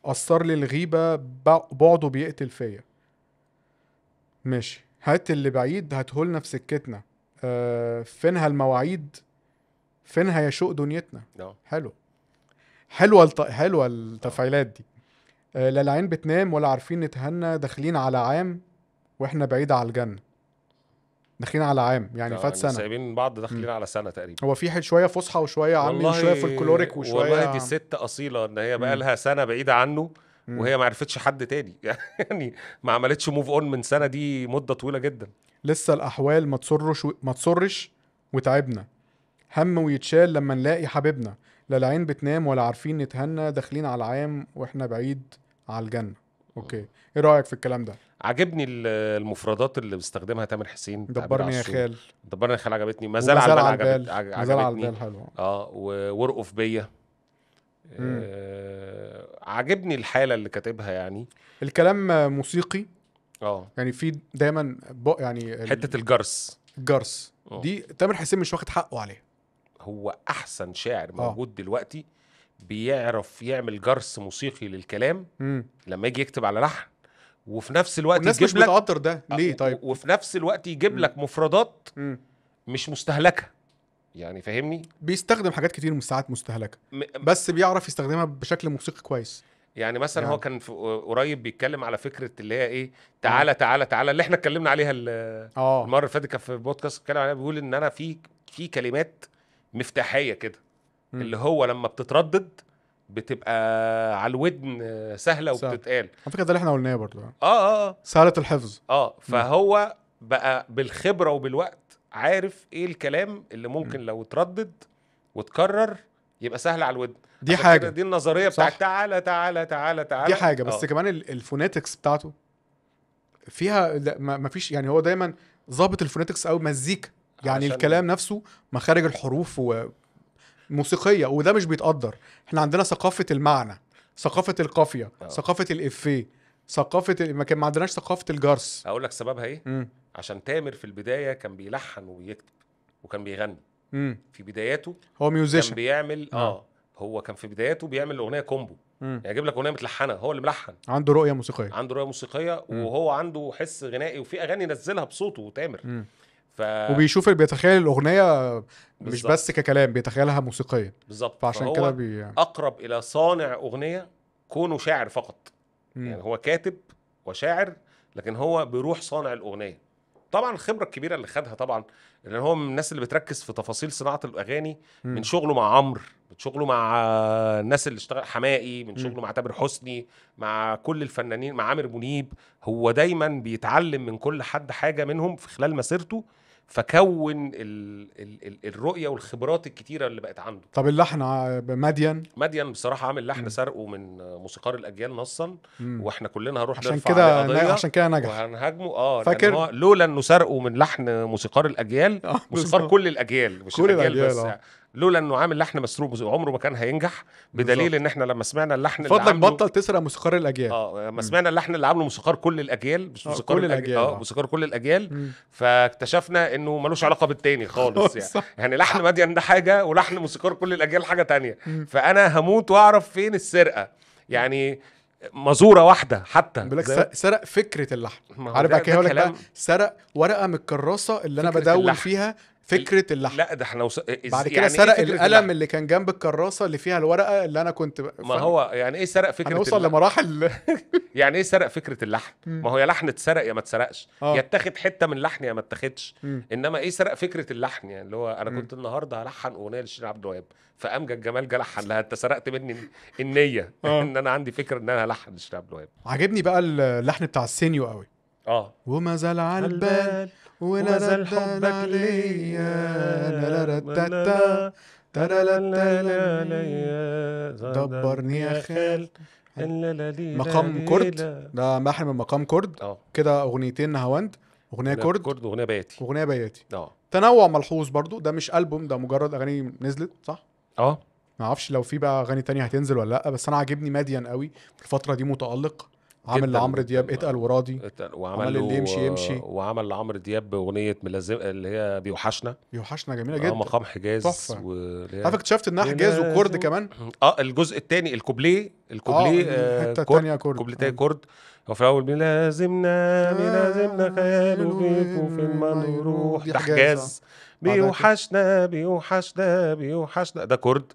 اثر آه. لي الغيبه بعده بيقتل فيا ماشي هات اللي بعيد هاتهولنا في سكتنا آه فينها المواعيد فينها يا شوق دنيتنا أوه. حلو حلوه الت... حلوه التفعيلات دي آه، لا العين بتنام ولا عارفين نتهنى داخلين على عام واحنا بعيد على الجنه داخلين على عام يعني فات يعني سنه سايبين بعض داخلين على سنه تقريبا هو في شويه فصحى وشويه عامي شويه فولكلوريك وشويه والله دي ست اصيله ان هي بقى لها سنه بعيده عنه وهي ما عرفتش حد تاني يعني ما عملتش موف اون من سنه دي مده طويله جدا لسه الاحوال ما تصرش و... ما تصرش وتعبنا هم ويتشال لما نلاقي حبيبنا لا العين بتنام ولا عارفين نتهنى داخلين على العام واحنا بعيد على الجنه اوكي ايه رايك في الكلام ده عجبني المفردات اللي بيستخدمها تامر حسين دبرني يا خال دبرني يا خال عجبتني ما زال على البال عجبت ما زال على البال حلو اه وورقف بيا آه عجبني الحاله اللي كاتبها يعني الكلام موسيقي اه يعني في دايما يعني حته الجرس الجرس آه. دي تامر حسين مش واخد حقه عليها هو احسن شاعر آه. موجود دلوقتي بيعرف يعمل جرس موسيقي للكلام مم. لما يجي يكتب على لحن وفي نفس الوقت الناس مش لك ده آه، ليه طيب وفي نفس الوقت يجيب لك مفردات مم. مش مستهلكه يعني فاهمني بيستخدم حاجات كتير من ساعات مستهلكه م... بس بيعرف يستخدمها بشكل موسيقي كويس يعني مثلا يعني. هو كان في قريب بيتكلم على فكره اللي هي ايه تعالى تعالى تعالى اللي احنا اتكلمنا عليها آه. المره اللي فاتت كان في بودكاست اتكلم عليها بيقول ان انا في في كلمات مفتاحيه كده م. اللي هو لما بتتردد بتبقى على الودن سهله وبتتقال على فكره ده اللي احنا قلناه برضه اه اه, آه. سهله الحفظ اه فهو بقى بالخبره وبالوقت عارف ايه الكلام اللي ممكن م. لو اتردد وتكرر يبقى سهل على الودن دي حاجه دي النظريه بتاعت تعالى تعالى تعالى تعالى دي حاجه بس أوه. كمان الفونيتكس بتاعته فيها ما فيش يعني هو دايما ظابط الفونيتكس او مزيكا يعني الكلام نفسه مخارج الحروف موسيقيه وده مش بيتقدر احنا عندنا ثقافه المعنى ثقافه القافيه أوه. ثقافه الافيه ثقافه ما كان ما عندناش ثقافه الجرس اقول لك سببها ايه مم. عشان تامر في البدايه كان بيلحن وبيكتب وكان بيغني مم. في بداياته هو ميوزيشن كان بيعمل اه هو كان في بداياته بيعمل الاغنيه كومبو مم. يعني يجيب لك اغنيه متلحنه هو اللي ملحن عنده رؤيه موسيقيه عنده رؤيه موسيقيه مم. وهو عنده حس غنائي وفي اغاني نزلها بصوته تامر وبيشوف بيتخيل الاغنيه مش بالزبط. بس ككلام بيتخيلها موسيقيا بالظبط فعشان كده بي اقرب الى صانع اغنيه كونه شاعر فقط مم. يعني هو كاتب وشاعر لكن هو بيروح صانع الاغنيه طبعا الخبره الكبيره اللي خدها طبعا لان هو من الناس اللي بتركز في تفاصيل صناعه الاغاني مم. من شغله مع عمرو من شغله مع الناس اللي اشتغل حمائي من شغله مع تامر حسني مع كل الفنانين مع عامر منيب هو دايما بيتعلم من كل حد حاجه منهم في خلال مسيرته فكون الـ الـ الرؤيه والخبرات الكتيره اللي بقت عنده طب اللحن مدين مدين بصراحه عامل لحن سرقه من موسيقار الاجيال نصا واحنا كلنا هنروح عشان كده عشان كده نجح وهنهاجمه اه فاكر لولا انه سرقه من لحن موسيقار الاجيال آه، موسيقار كل الاجيال مش كل الاجيال, الأجيال بس آه. يعني. لولا انه عامل لحن مسروق عمره ما كان هينجح بدليل بالزبط. ان احنا لما سمعنا اللحن فضلك اللي عامله بطل تسرق موسيقار الاجيال اه لما سمعنا اللحن اللي عامله موسيقار كل الاجيال مش آه، موسيقار كل الاجيال اه موسيقار كل الاجيال فاكتشفنا انه ملوش علاقه بالتاني خالص يعني يعني لحن مدين ده حاجه ولحن موسيقار كل الاجيال حاجه تانية فانا هموت واعرف فين السرقه يعني مازوره واحده حتى بيقول لك سرق فكره اللحن عارف بقى كده سرق ورقه من الكراسه اللي انا بدون اللحن. فيها فكره اللحم لا ده احنا وص... بعد كده يعني إيه سرق إيه القلم اللي كان جنب الكراسه اللي فيها الورقه اللي انا كنت ب... ما هو يعني ايه سرق فكره هنوصل لمراحل يعني ايه سرق فكره اللحم ما هو يا لحن اتسرق يا ما اتسرقش آه. يتاخد حته من لحن يا ما اتاخدش انما ايه سرق فكره اللحن يعني اللي هو انا كنت النهارده هلحن اغنيه لشيرين عبد الوهاب فامجد جمال جه لحن لها انت سرقت مني النيه آه. ان انا عندي فكره ان انا هلحن لشيرين عبد الوهاب عاجبني بقى اللحن بتاع السينيو قوي اه وما زال على البال ولا حبك ليا دبرني يا خال مقام كرد ده محرم من مقام كرد آه. كده اغنيتين نهاوند اغنيه كرد كرد واغنيه بياتي اغنيه بياتي اه تنوع ملحوظ برضو ده مش البوم ده مجرد اغاني نزلت صح اه ما اعرفش لو في بقى اغاني تانية هتنزل ولا لا بس انا عاجبني ماديا قوي في الفتره دي متالق عامل لعمرو دياب اتقل وراضي اتقل وعمل عمل اللي يمشي يمشي وعمل لعمرو دياب اغنيه ملازم اللي هي بيوحشنا بيوحشنا جميله آه، جدا مقام حجاز تحفه عارف اكتشفت انها حجاز وكرد كمان اه الجزء الثاني الكوبليه الكوبليه آه حته ثانيه آه، كرد كوبليه كرد هو في الاول ملازمنا ملازمنا خيال فيك وفين ما نروح آه، ده حجاز بيوحشنا بيوحشنا بيوحشنا ده كرد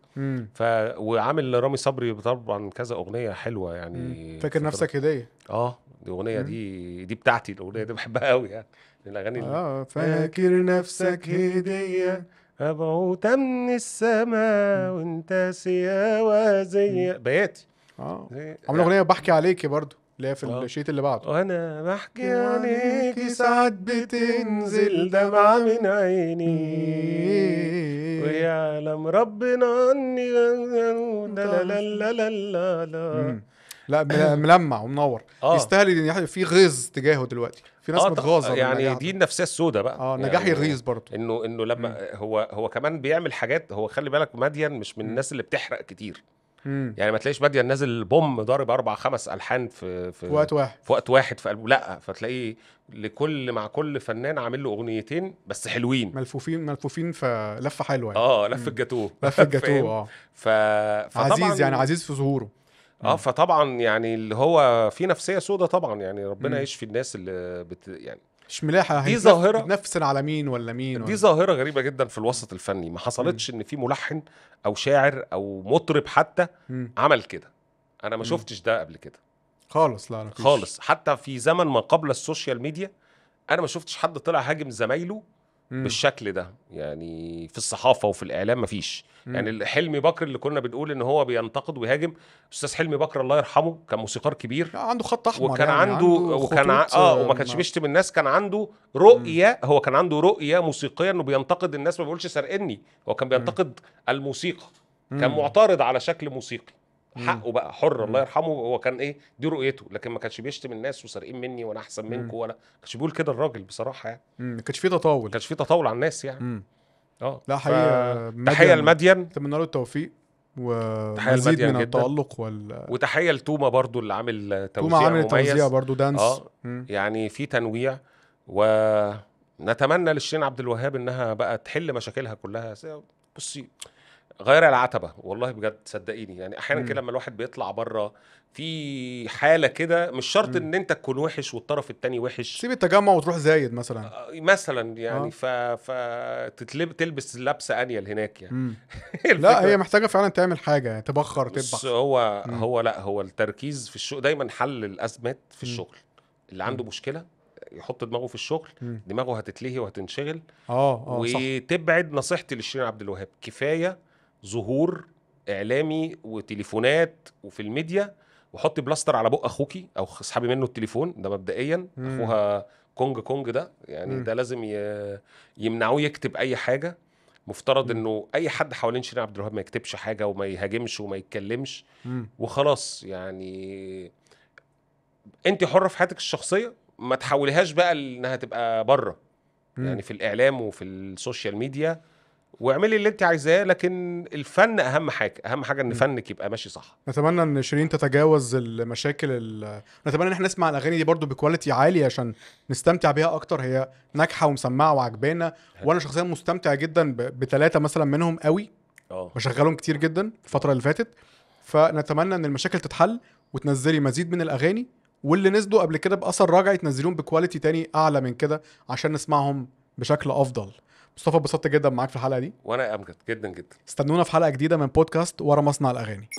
ف وعامل رامي صبري طبعا كذا اغنيه حلوه يعني فاكر نفسك هديه اه دي اغنيه دي دي بتاعتي الاغنيه دي بحبها قوي يعني الاغاني اه فاكر نفسك هديه مبعوتة من السماء وانت سياوة زي بياتي اه عامل اغنيه بحكي عليكي برضو اللي هي في آه. الشيت اللي بعده وانا بحكي عليكي يعني ساعات بتنزل دمعة من عيني ويعلم ربنا اني لا لا لا لا لا لا لا ملمع ومنور آه. يستاهل ان في غيظ تجاهه دلوقتي في ناس آه متغاظه يعني دي النفسيه السوداء بقى اه نجاحي يعني يغيظ برضه انه انه لما م. هو هو كمان بيعمل حاجات هو خلي بالك ماديا مش من الناس اللي بتحرق كتير مم. يعني ما تلاقيش بادية نازل بوم ضارب اربع خمس الحان في في, في وقت واحد في وقت واحد في قلبه لا فتلاقيه لكل مع كل فنان عامل له اغنيتين بس حلوين ملفوفين ملفوفين في لفه حلوه يعني. اه لفه جاتوه لفه جاتوه اه ف... عزيز يعني عزيز في ظهوره اه فطبعا يعني اللي هو في نفسيه سودة طبعا يعني ربنا يشفي الناس اللي بت يعني مش ملاحه دي ظاهره بتنفسن على مين ولا مين ولا. دي ظاهره غريبه جدا في الوسط الفني ما حصلتش م. ان في ملحن او شاعر او مطرب حتى م. عمل كده انا ما شفتش ده قبل كده خالص لا, لا خالص حتى في زمن ما قبل السوشيال ميديا انا ما شفتش حد طلع هاجم زمايله مم. بالشكل ده يعني في الصحافه وفي الاعلام مفيش مم. يعني حلمي بكر اللي كنا بنقول ان هو بينتقد ويهاجم استاذ حلمي بكر الله يرحمه كان موسيقار كبير عنده خط احمر وكان يعني عنده, عنده وكان اه وما آه، كانش بيشتم الناس كان عنده رؤيه مم. هو كان عنده رؤيه موسيقيه انه بينتقد الناس ما بيقولش سرقني هو كان بينتقد مم. الموسيقى كان معترض على شكل موسيقي حقه بقى حر الله يرحمه هو كان ايه دي رؤيته لكن ما كانش بيشتم الناس وسارقين مني وانا احسن منكم وانا ما كانش بيقول كده الراجل بصراحه يعني ما كانش في تطاول ما كانش في تطاول على الناس يعني اه لا حقيقه ف... تحيه لمدين اتمنى له التوفيق ومزيد من جداً. التألق وال وتحيه لتوما برضو اللي عامل توزيع توما عامل توزيع برضو دانس اه يعني في تنويع ونتمنى للشين عبد الوهاب انها بقى تحل مشاكلها كلها بصي غير العتبه والله بجد صدقيني يعني احيانا كده لما الواحد بيطلع بره في حاله كده مش شرط ان انت تكون وحش والطرف التاني وحش سيب التجمع وتروح زايد مثلا آه، مثلا يعني آه. ف فتتلب تلبس لبسه انيل هناك يعني إيه لا هي محتاجه فعلا تعمل حاجه يعني تبخر تذبح هو مم. هو لا هو التركيز في الشغل دايما حل الازمات في الشغل اللي عنده مم. مشكله يحط دماغه في الشغل مم. دماغه هتتلهي وهتنشغل اه اه وتبعد نصيحتي لشيرين عبد الوهاب كفايه ظهور اعلامي وتليفونات وفي الميديا وحط بلاستر على بق اخوكي او اسحبي منه التليفون ده مبدئيا مم. اخوها كونج كونج ده يعني مم. ده لازم يمنعوه يكتب اي حاجه مفترض انه اي حد حوالين شيرين عبد الوهاب ما يكتبش حاجه وما يهاجمش وما يتكلمش مم. وخلاص يعني انت حره في حياتك الشخصيه ما تحوليهاش بقى انها تبقى بره يعني في الاعلام وفي السوشيال ميديا واعملي اللي انت عايزاه لكن الفن اهم حاجه اهم حاجه ان فنك يبقى ماشي صح نتمنى ان شيرين تتجاوز المشاكل ال... نتمنى ان احنا نسمع الاغاني دي برضو بكواليتي عالي عشان نستمتع بيها اكتر هي ناجحه ومسمعه وعجبانة وانا شخصيا مستمتع جدا ب... بثلاثه مثلا منهم قوي اه بشغلهم كتير جدا الفتره اللي فاتت فنتمنى ان المشاكل تتحل وتنزلي مزيد من الاغاني واللي نزلوا قبل كده باثر راجع تنزليهم بكواليتي تاني اعلى من كده عشان نسمعهم بشكل افضل مصطفى اتبسطت جدا معاك في الحلقه دي وانا امجد جدا جدا استنونا في حلقه جديده من بودكاست ورا مصنع الاغاني